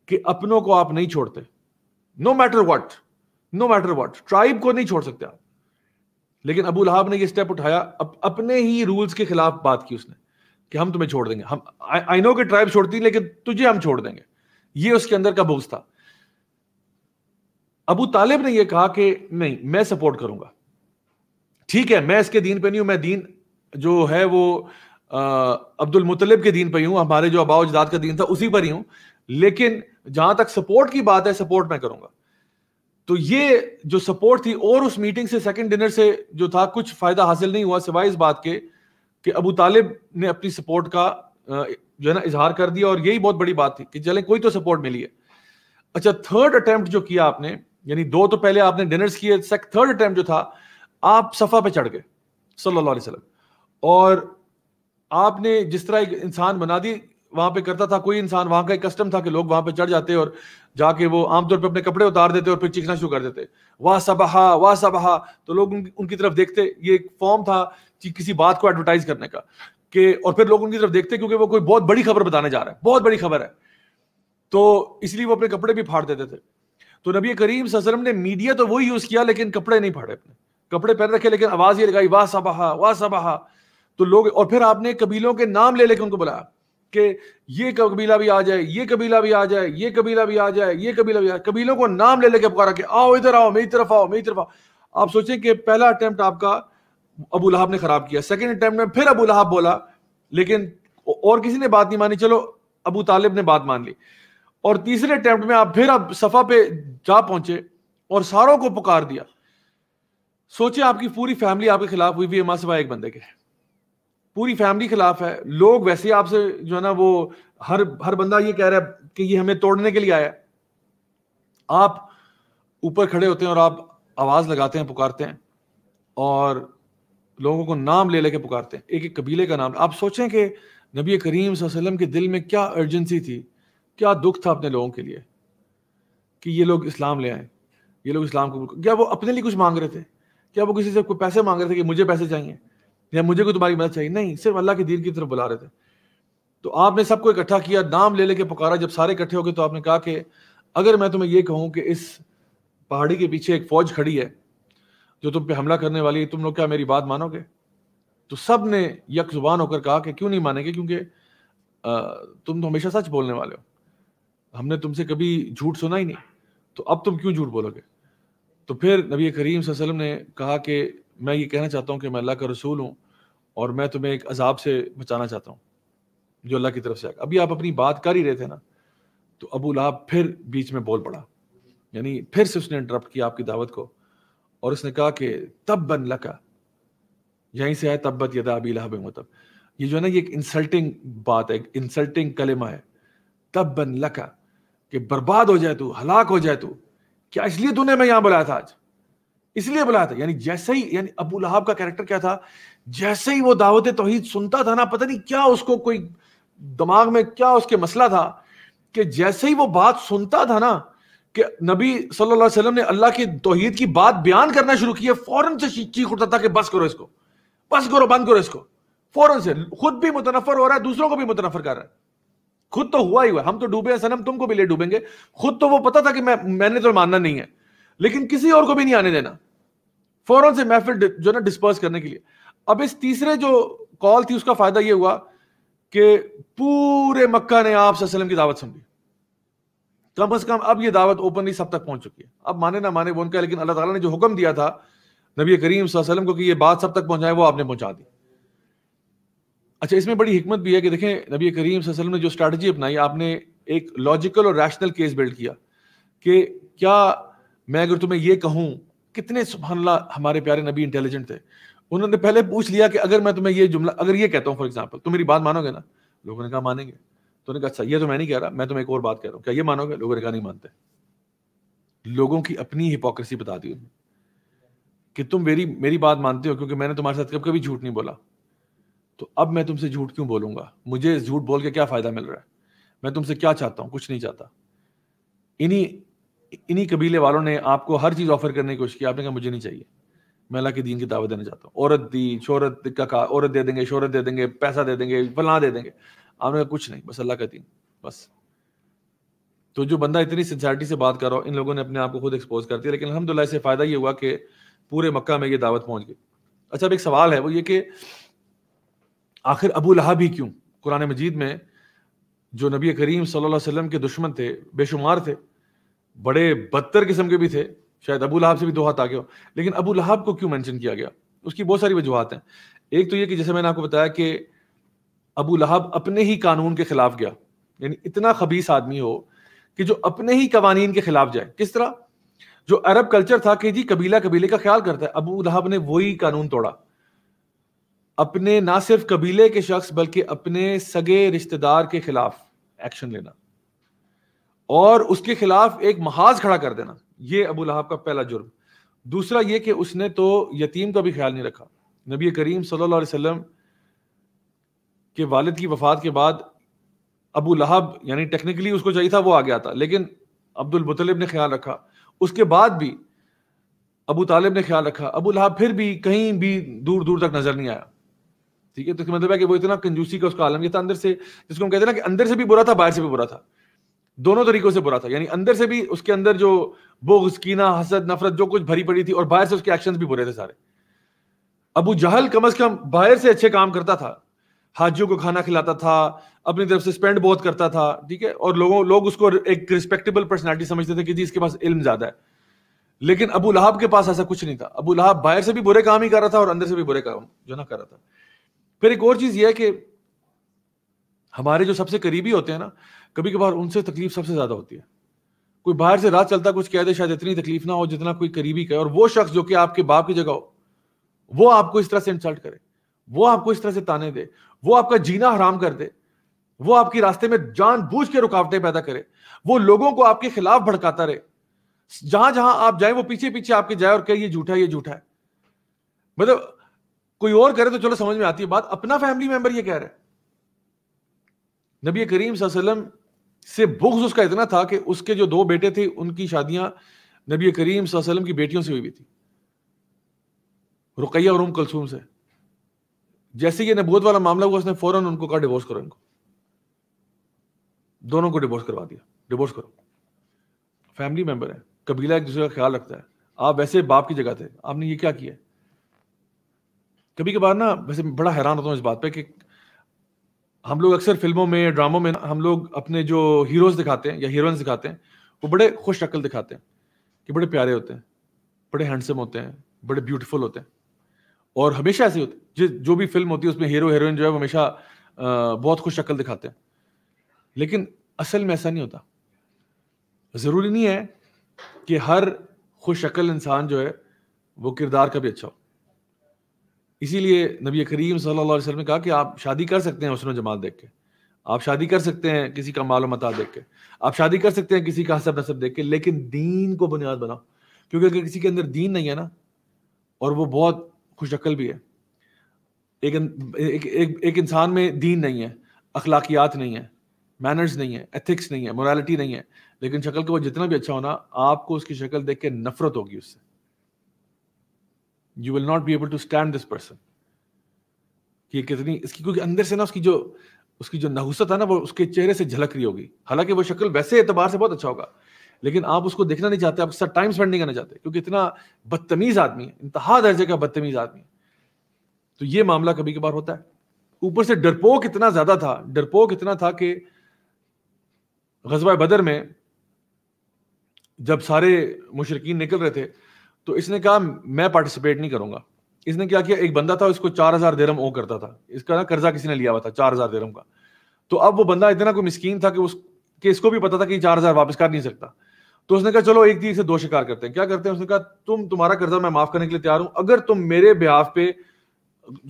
कि अपनों को आप नहीं छोड़ते no matter what no matter what tribe को नहीं छोड़ सकते आप लेकिन अबू लहाब ने ये स्टेप उठाया अप, अपने ही रूल्स के खिलाफ बात की उसने कि हम तुम्हें छोड़ देंगे हम आई नो के ट्राइब छोड़ती लेकिन तुझे हम छोड़ देंगे ये उसके अंदर का बोझ था अबू तालिब ने यह कहा कि नहीं मैं सपोर्ट करूंगा ठीक है मैं इसके दीन पे नहीं हूं मैं दीन जो है वो अब्दुल मुतलिब के दीन पे ही हूं हमारे जो अबाउजदाद का दीन था उसी पर ही हूं लेकिन जहां तक सपोर्ट की बात है सपोर्ट मैं करूंगा तो ये जो सपोर्ट थी और उस मीटिंग से सेकंड डिनर से जो था कुछ फायदा हासिल नहीं हुआ सिवाय इस बात के कि अबू तालिब ने अपनी सपोर्ट का जो है ना इजहार कर दिया और यही बहुत बड़ी बात थी कि चले कोई तो सपोर्ट मिली है अच्छा थर्ड अटेम्प्ट जो किया आपने यानी दो तो पहले आपने डिनर्स किए थर्ड अटेम्प्ट जो था आप सफा पे चढ़ गए सल्लल्लाहु अलैहि वसल्लम और आपने जिस तरह एक इंसान बना दी वहां पे करता था कोई इंसान वहां का एक कस्टम था कि लोग वहां पे चढ़ जाते और जाके वो आमतौर पे अपने कपड़े उतार देते और फिर चीखना शुरू कर देते वाह सबहा वाह सबहा तो लोग उन, उनकी तरफ देखते ये एक फॉर्म था कि किसी बात को एडवर्टाइज करने का कि और फिर लोग उनकी तरफ देखते क्योंकि वो कोई बहुत बड़ी खबर बताने जा रहा है बहुत बड़ी खबर है तो इसलिए वो अपने कपड़े भी फाड़ देते थे तो नबी करीम ससरम ने मीडिया तो वही यूज किया लेकिन कपड़े नहीं फाड़े अपने कपड़े पहन रखे लेकिन आवाज ये लगाई वाह सबहा वाह सबहा तो लोग और फिर आपने कबीलों के नाम ले लेके उनको बुलाया कि ये कबीला भी आ जाए ये कबीला भी आ जाए ये कबीला भी आ जाए ये कबीला भी आ जाए कबीलों को नाम ले लेके पुकारा कि आओ इधर आओ मेरी तरफ आओ मेरी तरफ आओ आप सोचें कि पहला अटैम्प्ट आपका अबू लहाब ने खराब किया सेकेंड अटैम्प्ट में फिर अबू लहाब बोला लेकिन और किसी ने बात नहीं मानी चलो अबू तालिब ने बात मान ली और तीसरे अटैम्प्ट में आप फिर अब सफा पे जा पहुंचे और सारों को पुकार दिया सोचे आपकी पूरी फैमिली आपके खिलाफ हुई भी है मां सिवाय एक बंदे के पूरी फैमिली खिलाफ है लोग वैसे आपसे जो है ना वो हर हर बंदा ये कह रहा है कि ये हमें तोड़ने के लिए आया आप ऊपर खड़े होते हैं और आप आवाज लगाते हैं पुकारते हैं और लोगों को नाम ले लेके पुकारते हैं एक एक कबीले का नाम आप सोचें कि नबी करीम वसल्लम के दिल में क्या अर्जेंसी थी क्या दुख था अपने लोगों के लिए कि ये लोग इस्लाम ले आए ये लोग इस्लाम को क्या वो अपने लिए कुछ मांग रहे थे क्या वो किसी से कोई पैसे मांग रहे थे कि मुझे पैसे चाहिए या मुझे कोई तुम्हारी मदद चाहिए नहीं सिर्फ अल्लाह के दीन की तरफ बुला रहे थे तो आपने सबको इकट्ठा किया नाम ले लेके पुकारा जब सारे इकट्ठे हो गए तो आपने कहा कि अगर मैं तुम्हें ये कहूं कि इस पहाड़ी के पीछे एक फौज खड़ी है जो तुम पे हमला करने वाली है तुम लोग क्या मेरी बात मानोगे तो सब ने यक जुबान होकर कहा कि क्यों नहीं मानेंगे क्योंकि तुम तो हमेशा सच बोलने वाले हो हमने तुमसे कभी झूठ सुना ही नहीं तो अब तुम क्यों झूठ बोलोगे तो फिर नबी करीम वसल्लम ने कहा कि मैं ये कहना चाहता हूँ कि मैं अल्लाह का रसूल हूँ और मैं तुम्हें एक अजाब से बचाना चाहता हूँ जो अल्लाह की तरफ से अभी आप अपनी बात कर ही रहे थे ना तो अबू लहाब फिर बीच में बोल पड़ा यानी फिर से उसने इंटरप्ट किया आपकी दावत को और उसने कहा कि तब बन लका यहीं से है तब्बत यदा अबी लहब मतलब ये जो है ना ये एक इंसल्टिंग बात है इंसल्टिंग कलेमा है तब बन लका कि बर्बाद हो जाए तू हलाक हो जाए तू क्या इसलिए तूने मैं यहां बुलाया था आज इसलिए बुलाया था यानी जैसे ही यानी अबू लहाब का कैरेक्टर क्या था जैसे ही वो दावत तोहहीद सुनता था ना पता नहीं क्या उसको कोई दिमाग में क्या उसके मसला था कि जैसे ही वो बात सुनता था ना कि नबी सल्लल्लाहु अलैहि वसल्लम ने अल्लाह की तोहहीद की बात बयान करना शुरू किया फौरन से चीख उठता था कि बस करो इसको बस करो बंद करो इसको फौरन से खुद भी मुतनफर हो रहा है दूसरों को भी मुतनफर कर रहा है खुद तो हुआ ही हुआ हम तो डूबे हैं सनम तुमको भी ले डूबेंगे खुद तो वो पता था कि मैं मैंने तो मानना नहीं है लेकिन किसी और को भी नहीं आने देना फौरन से महफिल जो ना डिस्पर्स करने के लिए अब इस तीसरे जो कॉल थी उसका फायदा यह हुआ कि पूरे मक्का ने आप सलम की दावत ली कम अज कम अब यह दावत ओपनली सब तक पहुंच चुकी है अब माने ना माने वो उनका लेकिन अल्लाह ताला ने जो हुक्म दिया था नबी करीम वसल्लम को कि ये बात सब तक पहुंचाए वो आपने पहुंचा दी अच्छा इसमें बड़ी हमत भी है कि देखें नबी करीम वसल्लम ने जो स्ट्रेटजी अपनाई आपने एक लॉजिकल और रैशनल केस बिल्ड किया कि क्या मैं अगर तुम्हें ये कहूं कितने सुबहानला हमारे प्यारे नबी इंटेलिजेंट थे उन्होंने पहले पूछ लिया कि अगर मैं तुम्हें ये जुमला अगर ये कहता हूँ फॉर एग्जाम्पल तुम मेरी बात मानोगे ना लोगों ने कहा मानेंगे तो उन्होंने कहा अच्छा ये तो मैं नहीं कह रहा मैं तुम्हें एक और बात कह रहा हूँ क्या ये मानोगे लोगों ने कहा नहीं मानते लोगों की अपनी हिपोक्रेसी बता दी उन्होंने कि तुम मेरी मेरी बात मानते हो क्योंकि मैंने तुम्हारे साथ कब कभी झूठ नहीं बोला तो अब मैं तुमसे झूठ क्यों बोलूंगा मुझे झूठ बोल के क्या फायदा मिल रहा है मैं तुमसे क्या चाहता हूँ कुछ नहीं चाहता इन्हीं इन्हीं कबीले वालों ने आपको हर चीज ऑफर करने की कोशिश की आपने कहा मुझे नहीं चाहिए मैं अल्लाह के दीन की दावत देना चाहता हूँ औरत दी शोहरत का कहा औरत दे देंगे शोहरत दे देंगे पैसा दे देंगे फला दे देंगे आपने कहा कुछ नहीं बस अल्लाह का दीन बस तो जो बंदा इतनी सिंसियरिटी से बात कर रहा हो इन लोगों ने अपने आप को खुद एक्सपोज कर दिया लेकिन अलहमदिल्ला इससे फ़ायदा ये हुआ कि पूरे मक्का में ये दावत पहुंच गई अच्छा अब एक सवाल है वो ये कि आखिर अबू लहाब ही क्यों कुरान मजीद में जो नबी करीम सल्लल्लाहु अलैहि वसल्लम के दुश्मन थे बेशुमार थे बड़े बदतर किस्म के भी थे शायद अबू लहाब से भी दो हाथ आगे हो लेकिन अबू लहाब को क्यों मैंशन किया गया उसकी बहुत सारी वजूहत हैं एक तो ये कि जैसे मैंने आपको बताया कि अबू लहाब अपने ही कानून के खिलाफ गया यानी इतना खबीस आदमी हो कि जो अपने ही कवानीन के खिलाफ जाए किस तरह जो अरब कल्चर था कि जी कबीला कबीले का ख्याल करता है अबू लहाब ने वही कानून तोड़ा अपने ना सिर्फ कबीले के शख्स बल्कि अपने सगे रिश्तेदार के खिलाफ एक्शन लेना और उसके खिलाफ एक महाज खड़ा कर देना ये अबू लहाब का पहला जुर्म दूसरा ये कि उसने तो यतीम का भी ख्याल नहीं रखा नबी करीम सल्लल्लाहु अलैहि वसल्लम के वालिद की वफात के बाद अबू लहाब यानी टेक्निकली उसको चाहिए था वो आ गया था लेकिन अब्दुल मुतलिब ने ख्याल रखा उसके बाद भी अबू तालिब ने ख्याल रखा अबू लहाब फिर भी कहीं भी दूर दूर तक नजर नहीं आया ठीक है तो इसका मतलब है कि वो इतना कंजूसी का उसका आलम यह था अंदर से जिसको हम कहते हैं ना कि अंदर से भी बुरा था बाहर से भी बुरा था दोनों तरीकों से बुरा था यानी अंदर से भी उसके अंदर जो बोग्स हसद नफरत जो कुछ भरी पड़ी थी और बाहर से उसके एक्शन भी बुरे थे सारे अबू जहल कम अज कम बाहर से अच्छे काम करता था हाजियों को खाना खिलाता था अपनी तरफ से स्पेंड बहुत करता था ठीक है और लोगों लोग उसको एक रिस्पेक्टेबल पर्सनैलिटी समझते थे कि जी इसके पास इल्म ज्यादा है लेकिन अबू लहाब के पास ऐसा कुछ नहीं था अबू लहाब बाहर से भी बुरे काम ही कर रहा था और अंदर से भी बुरे काम जो ना कर रहा था फिर एक और चीज यह है कि हमारे जो सबसे करीबी होते हैं ना कभी कभार उनसे तकलीफ सबसे ज़्यादा होती है कोई बाहर से रात चलता कुछ कह दे शायद इतनी तकलीफ ना हो जितना कोई करीबी कहे और वो शख्स जो कि आपके बाप की जगह हो वो आपको इस तरह से इंसल्ट करे वो आपको इस तरह से ताने दे वो आपका जीना हराम कर दे वो आपके रास्ते में जान बूझ के रुकावटें पैदा करे वो लोगों को आपके खिलाफ भड़काता रहे जहां जहां आप जाए वो पीछे पीछे आपके जाए और कहे ये झूठा ये झूठा है मतलब कोई और करे तो चलो समझ में आती है बात अपना फैमिली मेंबर ये कह रहे हैं नबी करीम वसल्लम से बुग्स उसका इतना था कि उसके जो दो बेटे थे उनकी शादियां नबी करीम वसल्लम की बेटियों से हुई भी थी रुकैया और उम कलसूम से जैसे ये नबूत वाला मामला हुआ उसने फौरन उनको कहा डिवोर्स करो इनको दोनों को डिवोर्स करवा दिया डिवोर्स करो फैमिली मेंबर है कबीला एक दूसरे का ख्याल रखता है आप वैसे बाप की जगह थे आपने ये क्या किया कभी कभार ना वैसे बड़ा हैरान होता हूँ इस बात पे कि हम लोग अक्सर फिल्मों में ड्रामों में हम लोग अपने जो हीरोज दिखाते हैं या हीरोइंस दिखाते हैं वो बड़े खुश शक्ल दिखाते हैं कि बड़े प्यारे होते हैं बड़े हैंडसम होते हैं बड़े ब्यूटीफुल होते हैं और हमेशा ऐसे होते जिस जो भी फिल्म होती है उसमें हीरो हीरोइन जो है वो हमेशा बहुत खुश शक्ल दिखाते हैं लेकिन असल में ऐसा नहीं होता ज़रूरी नहीं है कि हर खुश शक्ल इंसान जो है वो किरदार का भी अच्छा हो इसीलिए नबी करीम सल्लल्लाहु अलैहि वसल्लम ने कहा कि आप शादी कर सकते हैं उसमें जमात देख के आप शादी कर सकते हैं किसी का मालूम मता देख के आप शादी कर सकते हैं किसी का हसब नसब देख के लेकिन दीन को बुनियाद बनाओ क्योंकि अगर किसी के अंदर दीन नहीं है ना और वो बहुत खुशक्ल भी है एक एक, एक, एक इंसान में दीन नहीं है अखलाकियात नहीं है मैनर्स नहीं है एथिक्स नहीं है मोरालिटी नहीं है लेकिन शक्ल का वो जितना भी अच्छा होना आपको उसकी शक्ल देख के नफरत होगी उससे you will not be able to stand this person कि कितनी इसकी क्योंकि अंदर से ना उसकी जो उसकी जो नहुसत है ना वो उसके चेहरे से झलक रही होगी हालांकि वो शक्ल वैसे एतबार से बहुत अच्छा होगा लेकिन आप उसको देखना नहीं चाहते आप उसका टाइम स्पेंड नहीं करना चाहते क्योंकि इतना बदतमीज आदमी है इंतहा दर्जे का बदतमीज आदमी तो ये मामला कभी कभार होता है ऊपर से डरपोक इतना ज्यादा था डरपोक इतना था कि गजबा बदर में जब सारे मुशरकिन निकल रहे थे तो इसने कहा मैं पार्टिसिपेट नहीं करूंगा इसने क्या किया एक बंदा था इसको चार हजार देरम ओ करता था इसका ना कर्जा किसी ने लिया हुआ था चार हजार देरम का तो अब वो बंदा इतना कोई मिस्कीन था कि उस कि इसको भी पता था कि चार हजार वापस कर नहीं सकता तो उसने कहा चलो एक दिन से दो शिकार करते हैं क्या करते हैं उसने कहा तुम तुम्हारा कर्जा मैं माफ करने के लिए तैयार हूं अगर तुम मेरे बिहाफ पे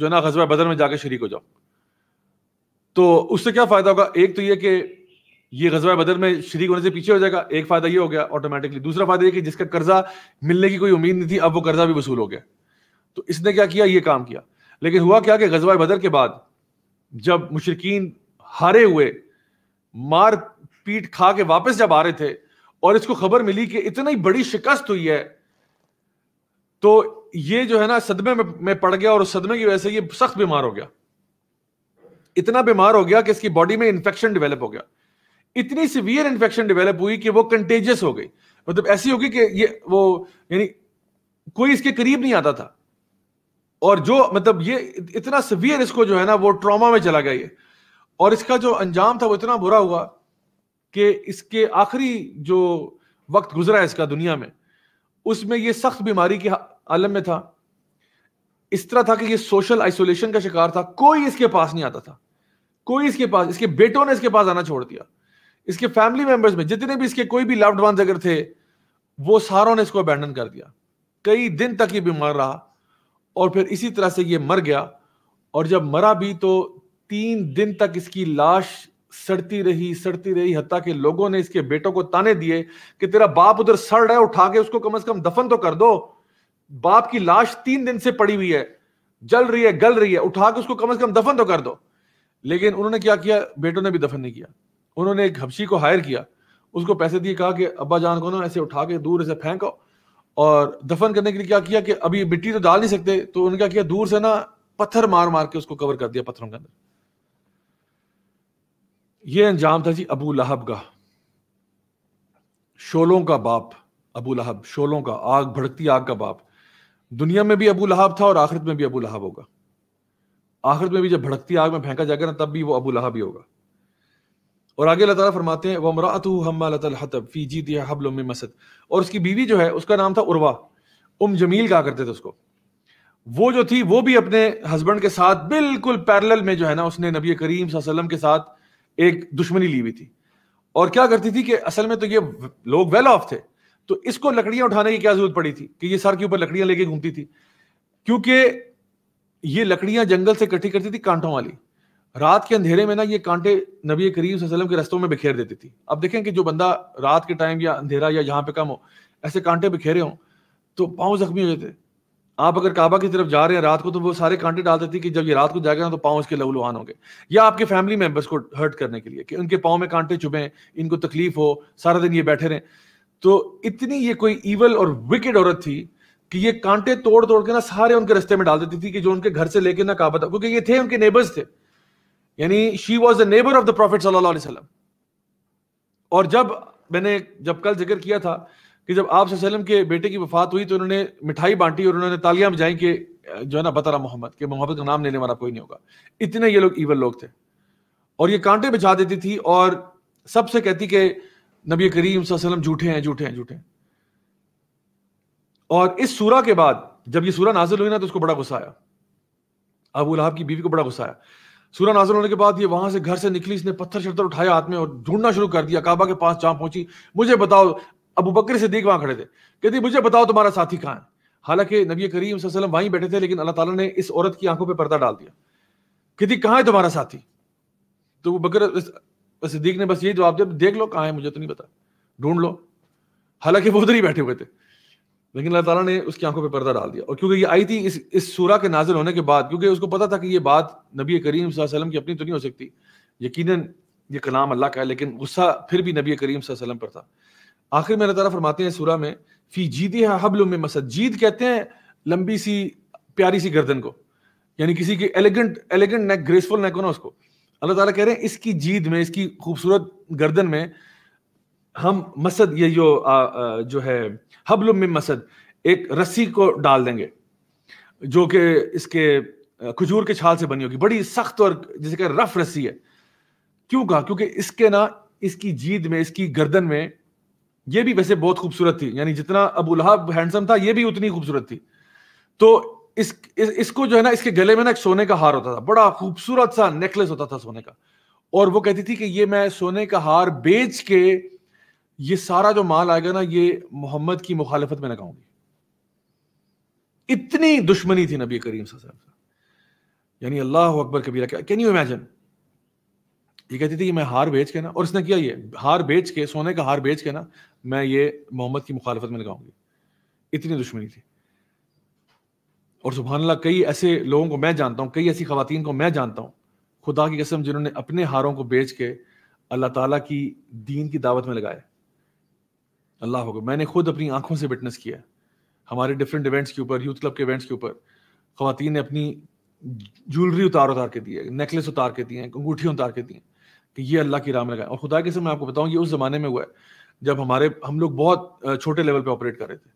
जो ना गजबा बदर में जाकर शरीक हो जाओ तो उससे क्या फायदा होगा एक तो ये कि ये गजवा बदर में शरीक होने से पीछे हो जाएगा एक फायदा ये हो गया ऑटोमेटिकली दूसरा फायदा ये कि जिसका कर्जा मिलने की कोई उम्मीद नहीं थी अब वो कर्जा भी वसूल हो गया तो इसने क्या किया ये काम किया लेकिन हुआ क्या कि गजवा बदर के बाद जब मुशरकिन हारे हुए मार पीट खा के वापस जब आ रहे थे और इसको खबर मिली कि इतनी बड़ी शिकस्त हुई है तो ये जो है ना सदमे में, पड़ गया और सदमे की वजह से ये सख्त बीमार हो गया इतना बीमार हो गया कि इसकी बॉडी में इंफेक्शन डेवलप हो गया इतनी सिवियर इन्फेक्शन डेवलप हुई कि वो कंटेजियस हो गई मतलब ऐसी होगी कि ये वो यानी कोई इसके करीब नहीं आता था और जो मतलब ये इतना सिवियर इसको जो है ना वो ट्रॉमा में चला गया ये और इसका जो अंजाम था वो इतना बुरा हुआ कि इसके आखिरी जो वक्त गुजरा है इसका दुनिया में उसमें ये सख्त बीमारी के आलम में था इस तरह था कि ये सोशल आइसोलेशन का शिकार था कोई इसके पास नहीं आता था कोई इसके पास इसके बेटों ने इसके पास आना छोड़ दिया इसके फैमिली मेंबर्स में जितने भी इसके कोई भी लव्ड वंस अगर थे वो सारों ने इसको अबैंडन कर दिया कई दिन तक ये बीमार रहा और फिर इसी तरह से ये मर गया और जब मरा भी तो तीन दिन तक इसकी लाश सड़ती रही सड़ती रही हती के लोगों ने इसके बेटों को ताने दिए कि तेरा बाप उधर सड़ रहा है उठा के उसको कम से कम दफन तो कर दो बाप की लाश तीन दिन से पड़ी हुई है जल रही है गल रही है उठा के उसको कम से कम दफन तो कर दो लेकिन उन्होंने क्या किया बेटों ने भी दफन नहीं किया उन्होंने एक हबशी को हायर किया उसको पैसे दिए कहा कि अब्बा जान को ना ऐसे उठा के दूर ऐसे फेंको और दफन करने के लिए क्या किया कि अभी मिट्टी तो डाल नहीं सकते तो उन्होंने क्या किया दूर से ना पत्थर मार मार के उसको कवर कर दिया पत्थरों के अंदर ये अंजाम था जी अबू लहब का शोलों का बाप अबू लहब शोलों का आग भड़कती आग का बाप दुनिया में भी अबू लहब था और आखिरत में भी अबू लहब होगा आखिरत में भी जब भड़कती आग में फेंका जाएगा ना तब भी वो अबू लहब ही होगा और आगे अल्लाह ताला फरमाते हैं वमरात हम्मातलब फ़ी जी या हबल मसद और उसकी बीवी जो है उसका नाम था उर्वा उम जमील कहा करते थे उसको वो जो थी वो भी अपने हस्बैंड के साथ बिल्कुल पैरेलल में जो है ना उसने नबी करीम वसल्लम के साथ एक दुश्मनी ली हुई थी और क्या करती थी कि असल में तो ये लोग वेल ऑफ थे तो इसको लकड़ियां उठाने की क्या जरूरत पड़ी थी कि ये सर के ऊपर लकड़ियां लेके घूमती थी क्योंकि ये लकड़ियां जंगल से इकट्ठी करती थी कांटों वाली रात के अंधेरे में ना ये कांटे नबी करीम के रस्तों में बिखेर देती थी अब देखें कि जो बंदा रात के टाइम या अंधेरा या यहाँ पे कम हो ऐसे कांटे बिखेरे हों तो पाँव जख्मी हो जाते आप अगर काबा की तरफ जा रहे हैं रात को तो वो सारे कांटे डाल देती कि जब ये रात को जाएगा ना तो पाँव उसके लवलुहान होंगे या आपके फैमिली मेम्बर्स को हर्ट करने के लिए कि उनके पाँव में कांटे चुभें इनको तकलीफ हो सारा दिन ये बैठे रहें तो इतनी ये कोई ईवल और विकेड औरत थी कि ये कांटे तोड़ तोड़ के ना सारे उनके रस्ते में डाल देती थी कि जो उनके घर से लेके ना काबा था क्योंकि ये थे उनके नेबर्स थे यानी she was a neighbour of the prophet सल्लल्लाहु और जब मैंने जब कल जिक्र किया था कि जब आप वसल्लम के बेटे की वफात हुई तो उन्होंने मिठाई बांटी और उन्होंने तालियां बजाई कि जो है ना बतरा मोहम्मद कि मोहम्मद का नाम लेने वाला कोई नहीं होगा इतने ये लोग ईवल लोग थे और ये कांटे बिछा देती थी और सबसे कहती कि नबी करीम वसल्लम झूठे हैं झूठे हैं झूठे और इस सूरा के बाद जब ये सूरा नाजिल हुई ना तो उसको बड़ा गुस्सा आया अबू लहाब की बीवी को बड़ा गुस्सा आया सूर्य नाजर होने के बाद ये वहां से घर से निकली इसने पत्थर शत्थर उठाया हाथ में और ढूंढना शुरू कर दिया काबा के पास जहां पहुंची मुझे बताओ अबू बकर सिद्दीक वहां खड़े थे कहती मुझे बताओ तुम्हारा साथी कहाँ है हालांकि नबी करीम वसल्लम वहीं बैठे थे लेकिन अल्लाह ताला ने इस औरत की आंखों पर पर्दा डाल दिया कहती कहाँ है तुम्हारा साथी तो वो बकर सिद्दीक ने बस यही जवाब दिया देख लो कहाँ है मुझे तो नहीं पता ढूंढ लो हालांकि वो उधर ही बैठे हुए थे लेकिन अल्लाह ताला ने उसकी आंखों पे पर्दा डाल दिया और क्योंकि ये आई थी इस इस सूरा के नाजिल होने के बाद क्योंकि उसको पता था कि ये बात नबी करीम वसल्लम की अपनी तो नहीं हो सकती यकीनन ये कलाम अल्लाह का है लेकिन गुस्सा फिर भी नबी करीम वसल्लम पर था आखिर में अल्लाह ताला फरमाते हैं सूरा में फी जीदी है हबल में मसद जीत कहते हैं लंबी सी प्यारी सी गर्दन को यानी किसी की elegant elegant neck graceful neck हो ना उसको अल्लाह ताला कह रहे हैं इसकी जीद में इसकी खूबसूरत गर्दन में हम मसद ये जो आ, आ, जो है हबल में मसद एक रस्सी को डाल देंगे जो कि इसके खजूर के छाल से बनी होगी बड़ी सख्त और जिसे कह रफ रस्सी है क्यों कहा क्योंकि इसके ना इसकी जीद में इसकी गर्दन में ये भी वैसे बहुत खूबसूरत थी यानी जितना अबू लहाब हैंडसम था ये भी उतनी खूबसूरत थी तो इस, इस इसको जो है ना इसके गले में ना एक सोने का हार होता था बड़ा खूबसूरत सा नेकलेस होता था सोने का और वो कहती थी कि ये मैं सोने का हार बेच के ये सारा जो माल आएगा ना ये मोहम्मद की मुखालफत में लगाऊंगी इतनी दुश्मनी थी नबी करीम यानी अल्लाह अकबर कबीरा क्या कैन यू इमेजिन ये कहती थी कि मैं हार बेच के ना और इसने किया ये हार बेच के सोने का हार बेच के ना मैं ये मोहम्मद की मुखालफत में लगाऊंगी इतनी दुश्मनी थी और सुबहानला कई ऐसे लोगों को मैं जानता हूँ कई ऐसी खातन को मैं जानता हूँ खुदा की कसम जिन्होंने अपने हारों को बेच के अल्लाह ताला की दीन की दावत में लगाया अल्लाह होगा मैंने खुद अपनी आंखों से विटनेस किया है हमारे डिफरेंट इवेंट्स के ऊपर यूथ क्लब के इवेंट्स के ऊपर खातन ने अपनी ज्वेलरी उतार उतार के दी है नेकलेस उतार के दिए हैं अंगूठी उतार के दी हैं कि ये अल्लाह की राम लगाए और खुदा के से मैं आपको बताऊँ ये उस ज़माने में हुआ है जब हमारे हम लोग बहुत छोटे लेवल पर ऑपरेट कर रहे थे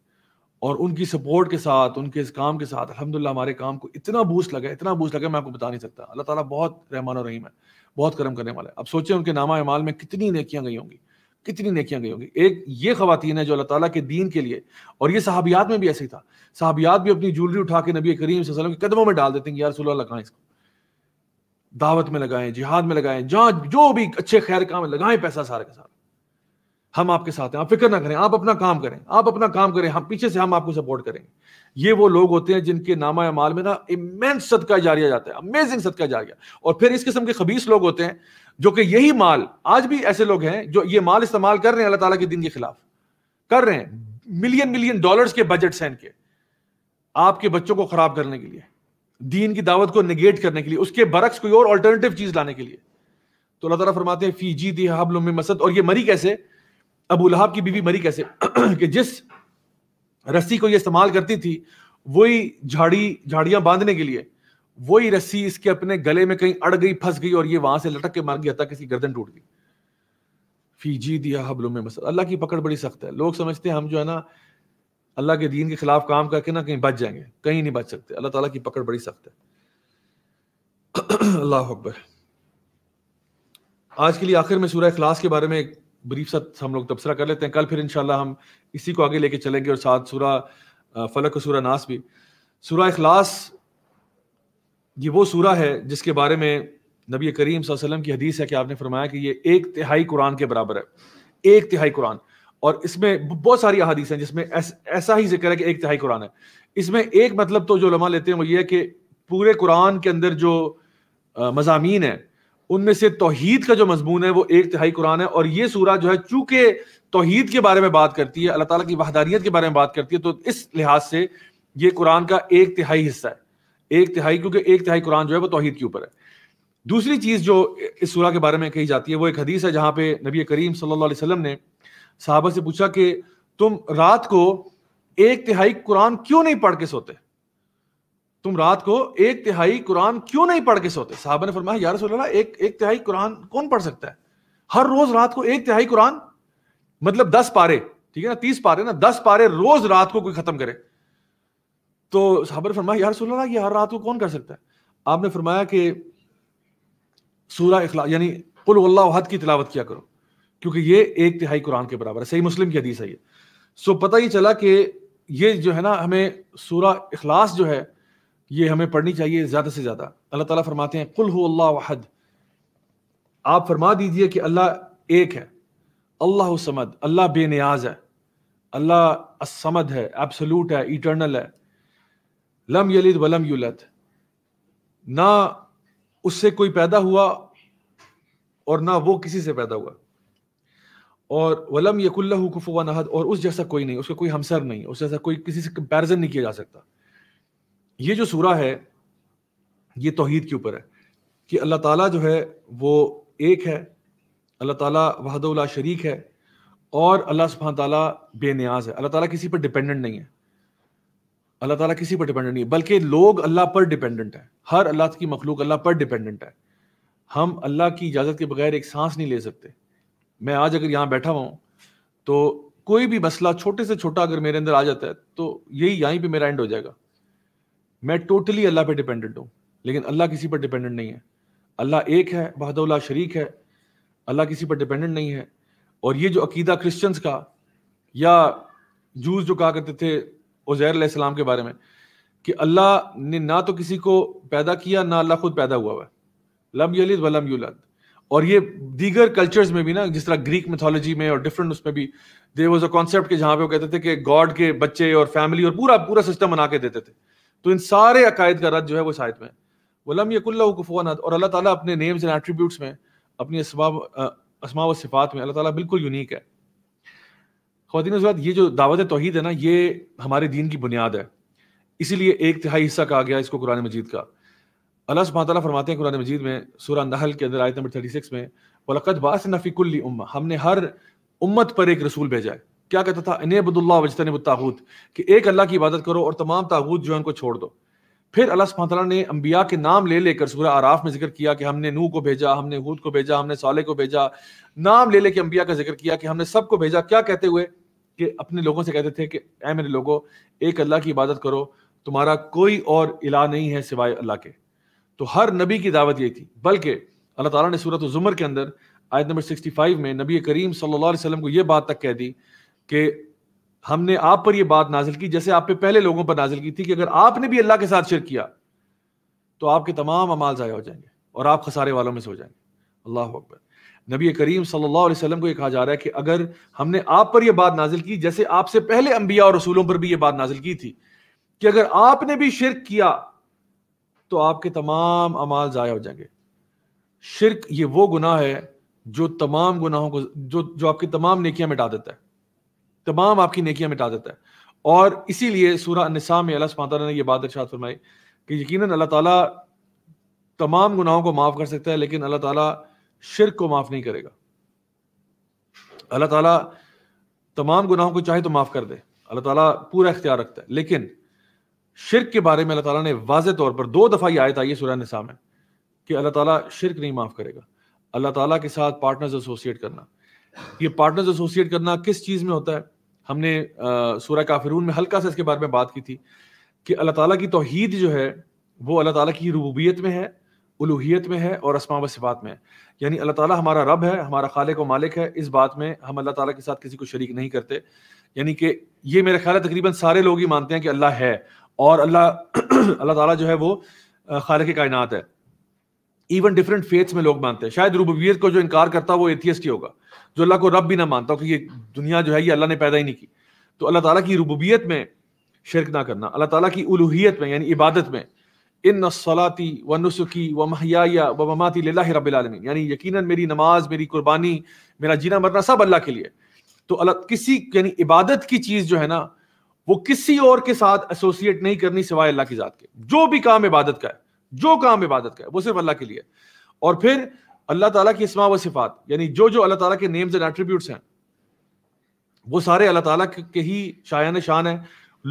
और उनकी सपोर्ट के साथ उनके इस काम के साथ अलहमदिल्ला हमारे काम को इतना बूस्ट लगा इतना बूस्ट लगा मैं आपको बता नहीं सकता अल्लाह ताला बहुत रहमान रहीम है बहुत करम करने वाला है अब सोचें उनके नामा अमाल में कितनी नेकियां गई होंगी कितनी नेकियां गई होंगी एक ये खातन है जो अल्लाह ताला के दीन के लिए और ये साहबियात में भी ऐसे ही था साहबियात भी अपनी ज्वेलरी उठा के नबी करीम वसल्लम के कदमों में डाल देते हैं यार सुल्ला लगाएं इसको दावत में लगाएं जिहाद में लगाएं जहां जो भी अच्छे खैर काम है लगाएं पैसा सारे के साथ हम आपके साथ हैं आप फिक्र ना करें आप अपना काम करें आप अपना काम करें हम पीछे से हम आपको सपोर्ट करेंगे ये वो लोग होते हैं जिनके नामा अमाल में ना इमेंस सदका जारिया जाता है अमेजिंग सदका जारिया और फिर इस किस्म के खबीस लोग होते हैं जो कि यही माल आज भी ऐसे लोग हैं जो ये माल इस्तेमाल कर रहे हैं अल्लाह तीन के खिलाफ कर रहे हैं मिलियन मिलियन डॉलर्स के बजट हैं इनके आपके बच्चों को खराब करने के लिए दीन की दावत को निगेट करने के लिए उसके बरक्स कोई और अल्टरनेटिव चीज लाने के लिए तो अल्लाह तला फरमाते हैं फी जी दी हबल मसद और ये मरी कैसे अबू लहाब की बीवी मरी कैसे <clears throat> कि जिस रस्सी को ये इस्तेमाल करती थी वही झाड़ी झाड़ियां बांधने के लिए वही रस्सी इसके अपने गले में कहीं अड़ गई फंस गई और ये वहां से लटक के मर गया था किसी गर्दन टूट गई फी जी दिया हबलों में मसल अल्लाह की पकड़ बड़ी सख्त है लोग समझते हैं हम जो है ना अल्लाह के दीन के खिलाफ काम करके ना कहीं बच जाएंगे कहीं नहीं बच सकते अल्लाह ताला की पकड़ बड़ी सख्त है <clears throat> अल्लाह अकबर आज के लिए आखिर में सूर्य अखलास के बारे में एक ब्रीफ सा हम लोग तबसरा कर लेते हैं कल फिर इनशाला हम इसी को आगे लेके चलेंगे और साथ सूरा फलक और सूरा नास भी सूरा अखलास ये वो सूरा है जिसके बारे में नबी करीम वसल्लम की हदीस है कि आपने फरमाया कि ये एक तिहाई कुरान के बराबर है एक तिहाई कुरान और इसमें बहुत सारी अहादीस हैं जिसमें ऐस, ऐसा ही जिक्र है कि एक तिहाई कुरान है इसमें एक मतलब तो जो लमा लेते हैं वो ये है कि पूरे कुरान के अंदर जो मजामी है उनमें से तोहीद का जो मजमून है वो एक तिहाई कुरान है और ये सूरा जो है चूंकि तोहीद के बारे में बात करती है अल्लाह ताला की वहदानियत के बारे में बात करती है तो इस लिहाज से ये कुरान का एक तिहाई हिस्सा है एक तिहाई क्योंकि एक तिहाई कुरान जो है वो तोहीद के ऊपर है दूसरी चीज़ जो इस सूरा के बारे में कही जाती है वो एक हदीस है जहाँ पे नबी करीम सल्लल्लाहु अलैहि वसल्लम ने साहबा से पूछा कि तुम रात को एक तिहाई कुरान क्यों नहीं पढ़ के सोते तुम रात को एक तिहाई कुरान क्यों नहीं पढ़ के सोते साहबा ने फरमाया यार सोलह एक एक तिहाई कुरान कौन पढ़ सकता है हर रोज रात को एक तिहाई कुरान मतलब दस पारे ठीक है ना तीस पारे ना दस पारे रोज रात को कोई खत्म करे तो साहबा ने फरमाया यार सोलह हर रात को कौन कर सकता है आपने फरमाया कि सूरा इखला यानी कुल वल्लाहद की तिलावत किया करो क्योंकि ये एक तिहाई कुरान के बराबर है सही मुस्लिम की हदीस है ये सो पता ही चला कि ये जो है ना हमें सूरा इखलास जो है ये हमें पढ़नी चाहिए ज़्यादा से ज़्यादा अल्लाह ताला फरमाते हैं कुल हो अल्लाह वहद आप फरमा दीजिए कि अल्लाह एक है अल्लाह समद अल्लाह बेनियाज है अल्लाह असमद है एब्सोलूट है इटर्नल है लम यलिद वलम युलत ना उससे कोई पैदा हुआ और ना वो किसी से पैदा हुआ और वलम यकुल्ला कुफुआ नहद और उस जैसा कोई नहीं उसका कोई हमसर नहीं उस जैसा कोई किसी से कंपैरिजन नहीं किया जा सकता ये जो सूरा है ये तोहहीद के ऊपर है कि अल्लाह ताला जो है वो एक है अल्लाह ताला वहदुल्ला शरीक है और अल्लाह सुबह ताला बेनियाज है अल्लाह ताला किसी पर डिपेंडेंट नहीं है अल्लाह ताला किसी पर डिपेंडेंट नहीं है बल्कि लोग अल्लाह पर डिपेंडेंट है हर अल्लाह की मखलूक अल्लाह पर डिपेंडेंट है हम अल्लाह की इजाज़त के बगैर एक सांस नहीं ले सकते मैं आज अगर यहाँ बैठा हुआ तो कोई भी मसला छोटे से छोटा अगर मेरे अंदर आ जाता है तो यही यहीं पे मेरा एंड हो जाएगा मैं टोटली अल्लाह पे डिपेंडेंट हूँ लेकिन अल्लाह किसी पर डिपेंडेंट नहीं है अल्लाह एक है बहदौला शरीक है अल्लाह किसी पर डिपेंडेंट नहीं है और ये जो अकीदा क्रिश्चियंस का या जूस जो कहा करते थे उजैर सलाम के बारे में कि अल्लाह ने ना तो किसी को पैदा किया ना अल्लाह खुद पैदा हुआ हुआ लम यलिद लम यूलद और ये दीगर कल्चर्स में भी ना जिस तरह ग्रीक मिथोलॉजी में और डिफरेंट उसमें भी देर वॉज अ कॉन्सेप्ट के जहाँ पे वो कहते थे कि गॉड के बच्चे और फैमिली और पूरा पूरा सिस्टम बना के देते थे तो इन सारे अकायद का रद जो है वो शायद में वलम यकुल्ला और अल्लाह ताला अपने नेम्स एंड एट्रीब्यूट्स में अपनी असबाब असमा व सिफात में अल्लाह ताला बिल्कुल यूनिक है खातिन ये जो दावत तोहद है ना ये हमारे दीन की बुनियाद है इसीलिए एक तिहाई हिस्सा कहा गया इसको कुरान मजीद का अल्लाह सुबह फरमाते हैं कुरान मजीद में सूरा नहल के अंदर आयत नंबर थर्टी सिक्स में वलकत बास नफ़ी कुल्ली उम्मा हमने हर उम्मत पर एक रसूल भेजा है क्या कहता था इनबुल्ला वजतनब ताहूत कि एक अल्लाह की इबादत करो और तमाम ताहूत जो है उनको छोड़ दो फिर अल्लाह सुबह ने अम्बिया के नाम ले लेकर सूर्य आराफ में जिक्र किया कि हमने नू को भेजा हमने हूद को भेजा हमने साले को भेजा नाम ले लेके अम्बिया का जिक्र किया कि हमने सबको भेजा क्या कहते हुए कि अपने लोगों से कहते थे कि ए मेरे लोगो एक अल्लाह की इबादत करो तुम्हारा कोई और इला नहीं है सिवाय अल्लाह के तो हर नबी की दावत यही थी बल्कि अल्लाह तला ने सूरत ज़ुमर के अंदर आयत नंबर फाइव में नबी करीम सल्लल्लाहु को यह बात तक कह दी कि हमने आप पर यह बात नाजिल की जैसे आप पे पहले लोगों पर नाजिल की थी कि अगर आपने भी अल्लाह के साथ शिर किया तो आपके तमाम अमाल ज़ाया हो जाएंगे और आप खसारे वालों में से हो जाएंगे अल्लाह अकबर नबी करीम सल्लल्लाहु अलैहि वसल्लम को यह कहा जा रहा है कि अगर हमने आप पर यह बात नाजिल की जैसे आपसे पहले अंबिया और रसूलों पर भी यह बात नाजिल की थी कि अगर आपने भी शिरक किया तो आपके तमाम अमाल ज़ाया हो जाएंगे शिरक ये वो गुनाह है जो तमाम गुनाहों को जो जो आपकी तमाम नेकियां मिटा देता है तमाम आपकी नेकियां मिटा देता है और इसीलिए सूरह निसा में अल्लाह सुबहाना ने यह बात इर्शाद फरमाई कि यकीन अल्लाह ताला तमाम गुनाहों को माफ़ कर सकता है लेकिन अल्लाह ताला शिरक को माफ़ नहीं करेगा अल्लाह ताला तमाम गुनाहों को चाहे तो माफ़ कर दे अल्लाह ताला पूरा इख्तियार रखता है लेकिन शिरक के बारे में अल्लाह ताला ने वाज तौर पर दो दफ़ा ये आयत आई है सूर्य निसा में कि अल्लाह ताला शिरक नहीं माफ़ करेगा अल्लाह ताला के साथ पार्टनर्स एसोसिएट करना ये पार्टनर्स एसोसिएट करना किस चीज़ में होता है हमने सूर्य काफिरून में हल्का सा इसके बारे में बात की थी कि अल्लाह ताला की तोहीद जो है वो अल्लाह ताला की रबूबियत में है उलूहियत में है और असमा व सिफात में है यानी अल्लाह ताला हमारा रब है हमारा खालिक व मालिक है इस बात में हम अल्लाह ताला के साथ किसी को शरीक नहीं करते यानी कि ये मेरे ख्याल है तकरीबन सारे लोग ही मानते हैं कि अल्लाह है और अल्लाह <clears throat> अल्लाह ताला जो है वो खालिक कायनात है इवन डिफरेंट फेथ्स में लोग मानते हैं शायद रुबवियत को जो इनकार करता है वो एथियस्ट ही होगा जो अल्लाह को रब भी ना मानता हो कि ये दुनिया जो है ये अल्लाह ने पैदा ही नहीं की तो अल्लाह ताला की रुबूबियत में शिरक ना करना अल्लाह ताला की उलूहियत में यानी इबादत में इन सलाती व नुसुकी व महया व ममाती ला रबालमीन यानी यकीन मेरी नमाज मेरी कुर्बानी मेरा जीना मरना सब अल्लाह के लिए तो अल्लाह किसी यानी इबादत की चीज़ जो है ना वो किसी और के साथ एसोसिएट नहीं करनी सिवाय अल्लाह की ज़ात के जो भी काम इबादत का है जो काम इबादत का है वो सिर्फ अल्लाह के लिए और फिर अल्लाह ताला की इसमा व सिफात यानी जो जो अल्लाह ताला के नेम्स एंड एट्रीब्यूट्स हैं वो सारे अल्लाह ताला के ही शायन शान है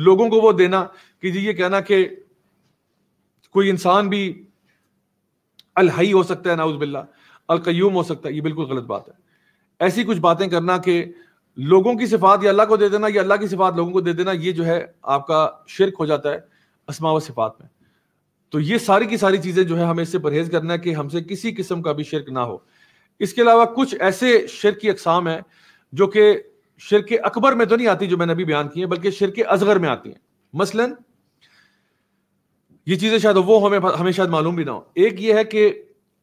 लोगों को वो देना कि जी ये कहना कि कोई इंसान भी अलहई हो सकता है नाउजबिल्ला अलकयूम हो सकता है ये बिल्कुल गलत बात है ऐसी कुछ बातें करना कि लोगों की सिफात या अल्लाह को दे देना या अल्लाह की सिफात लोगों को दे देना ये जो है आपका शिरक हो जाता है असमा व सिफात में तो ये सारी की सारी चीजें जो है हमें इससे परहेज करना है कि हमसे किसी किस्म का भी शिरक ना हो इसके अलावा कुछ ऐसे शिर की अकसाम है जो कि शिर के अकबर में तो नहीं आती जो मैंने अभी बयान की है बल्कि शिर के में आती हैं मसलन ये चीज़ें शायद वो हमें हमें शायद मालूम भी ना हो एक ये है कि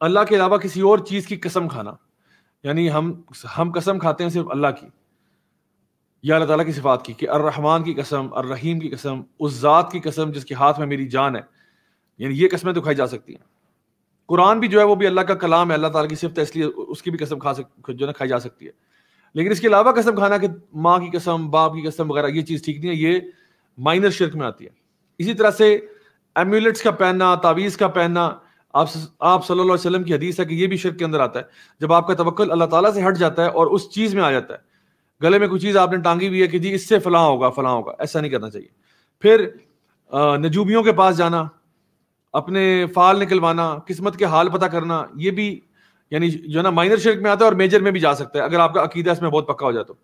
अल्लाह के अलावा किसी और चीज़ की कसम खाना यानी हम हम कसम खाते हैं सिर्फ अल्लाह की या अल्लाह ताला की सिफात की कि अर्रहमान की कसम अर्रहीम की कसम उस ज़ात की कसम जिसके हाथ में मेरी जान है यानी ये कस्में तो खाई जा सकती हैं कुरान भी जो है वो भी अल्लाह का कलाम है अल्लाह ताला की सिफत है इसलिए उसकी भी कसम खा सक जो ना खाई जा सकती है लेकिन इसके अलावा कसम खाना कि माँ की कसम बाप की कसम वगैरह ये चीज़ ठीक नहीं है ये माइनर शिरक में आती है इसी तरह से एम्यूलेट्स का पहनना तावीज़ का पहनना आप आप सल्लल्लाहु अलैहि वसल्लम की हदीस है कि ये भी शिरक के अंदर आता है जब आपका तवक्ल अल्लाह ताला से हट जाता है और उस चीज़ में आ जाता है गले में कोई चीज़ आपने टांगी हुई है कि जी इससे फलाँ होगा फलाँ होगा ऐसा नहीं करना चाहिए फिर नजूबियों के पास जाना अपने फाल निकलवाना किस्मत के हाल पता करना ये भी यानी जो है ना माइनर शिरक में आता है और मेजर में भी जा सकता है अगर आपका अकीदा इसमें बहुत पक्का हो जाए तो,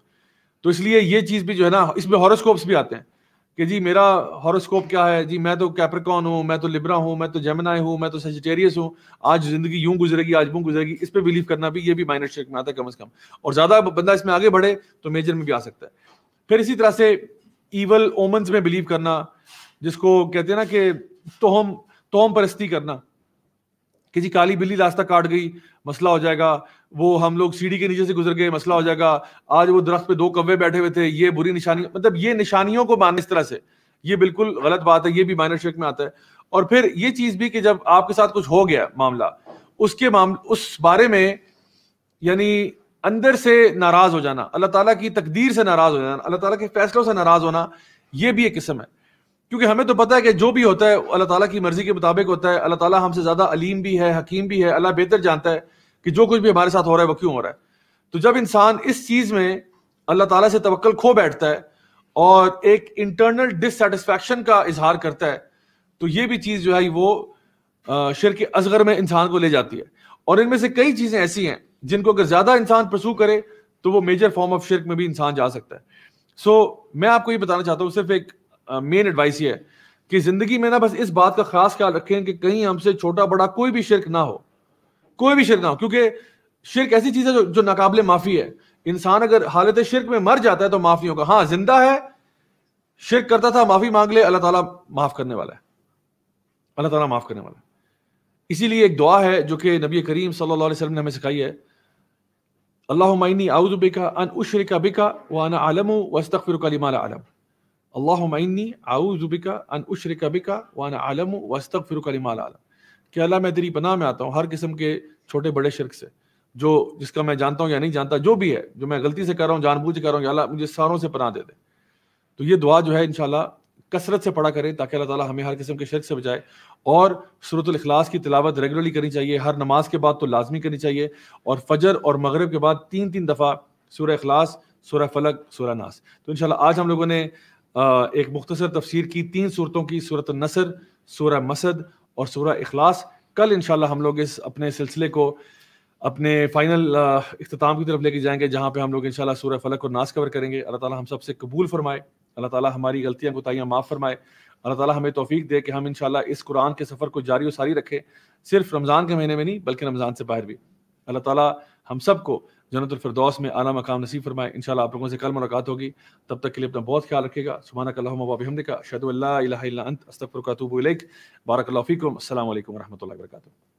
तो इसलिए ये चीज़ भी जो है ना इसमें हॉरोस्कोप्स भी आते हैं कि जी मेरा हॉरोस्कोप क्या है जी मैं तो कैप्रिकॉन हूँ मैं तो लिब्रा हूँ मैं तो जेमिनाई हूँ मैं तो सेजिटेरियस हूँ आज जिंदगी यूं गुजरेगी आज यूं गुजरेगी इस पर बिलीव करना भी ये भी माइनर शेक में आता है कम अज कम और ज़्यादा बंदा इसमें आगे बढ़े तो मेजर में भी आ सकता है फिर इसी तरह से ईवल ओमन्स में बिलीव करना जिसको कहते हैं ना कि तो हम तोम परस्ती करना किसी काली बिल्ली रास्ता काट गई मसला हो जाएगा वो हम लोग सीढ़ी के नीचे से गुजर गए मसला हो जाएगा आज वो दरख्त पे दो कव्वे बैठे हुए थे ये बुरी निशानी मतलब ये निशानियों को मानने इस तरह से ये बिल्कुल गलत बात है ये भी माइनर शेक में आता है और फिर ये चीज भी कि जब आपके साथ कुछ हो गया मामला उसके माम उस बारे में यानी अंदर से नाराज हो जाना अल्लाह ताला की तकदीर से नाराज हो जाना अल्लाह ताला के फैसलों से नाराज होना ये भी एक किस्म है क्योंकि हमें तो पता है कि जो भी होता है अल्लाह ताला की मर्जी के मुताबिक होता है अल्लाह ताला हमसे ज़्यादा अलीम भी है हकीम भी है अल्लाह बेहतर जानता है कि जो कुछ भी हमारे साथ हो रहा है वो क्यों हो रहा है तो जब इंसान इस चीज़ में अल्लाह ताला से तवक्ल खो बैठता है और एक इंटरनल डिससेटिस्फेक्शन का इजहार करता है तो ये भी चीज़ जो है वो शिर के असगर में इंसान को ले जाती है और इनमें से कई चीज़ें ऐसी हैं जिनको अगर ज़्यादा इंसान प्रसू करे तो वो मेजर फॉर्म ऑफ शिरक में भी इंसान जा सकता है सो so, मैं आपको ये बताना चाहता हूँ सिर्फ एक मेन एडवाइस ये है कि जिंदगी में ना बस इस बात का खास ख्याल रखें कि कहीं हमसे छोटा बड़ा कोई भी शिरक ना हो कोई भी शिरक ना हो क्योंकि शिरक ऐसी चीज है जो, जो नाकाबले माफी है इंसान अगर हालत शिरक में मर जाता है तो माफी होगा हाँ जिंदा है शिरक करता था माफी मांग ले अल्लाह ताला माफ करने वाला है अल्लाह ताला माफ करने वाला है इसीलिए एक दुआ है जो कि नबी करीम सल्लल्लाहु अलैहि वसल्लम ने हमें सिखाई है अल्लाह माइनी आउज़ बिका अन उशरिका बिका वाना आलम वस्तफ़िर कलीमा आलम अल्लाहुम इन्नी आऊज़ु बिका अन उशरिका बिका वान आलम वस्तक फिर कलिमाल आलम कि अल्लाह मैं तेरी पनाह में आता हूँ हर किस्म के छोटे बड़े शिरक से जो जिसका मैं जानता हूँ या नहीं जानता जो भी है जो मैं गलती से कर रहा हूँ जानबूझ कर रहा हूँ अल्लाह मुझे सारों से पनाह दे दे तो ये दुआ जो है इनशाला कसरत से पढ़ा करें ताकि अल्लाह ताला हमें हर किस्म के शिरक से बचाए और सूरतुल इखलास की तिलावत रेगुलरली करनी चाहिए हर नमाज के बाद तो लाजमी करनी चाहिए और फजर और मगरब के बाद तीन तीन दफ़ा सूर्य अखलास सूर्य फलक सूर्य नास तो इन आज हम लोगों ने एक मुख्तसर तफसीर की तीन सूरतों की सूरत नसर सूर मसद और सूर अखलास कल इन हम लोग इस अपने सिलसिले को अपने फाइनल अख्ताम की तरफ लेके जाएंगे जहाँ पे हम लोग इन सूर फलक और नाश कवर करेंगे अल्लाह ताला हम सबसे कबूल फरमाए अल्लाह ताला हमारी गलतियाँ कोताहियाँ माफ़ फरमाए अल्लाह ताला हमें तोफ़ी दे कि हम इन इस कुरान के सफ़र को जारी वारी सारी रखें सिर्फ रमज़ान के महीने में नहीं बल्कि रमज़ान से बाहर भी अल्लाह ताली हम सबको जन्नत जन्नतफरदौस में आला मकाम नसीब फरमाए इन आप लोगों से कल मुलाकात होगी तब तक के लिए अपना बहुत ख्याल रखेगा सुबहाना कल्लाबिहमद का शदल्ला अस्तफ़रकूब बारकल्लाफ़ीकम असल वरहमल वर्का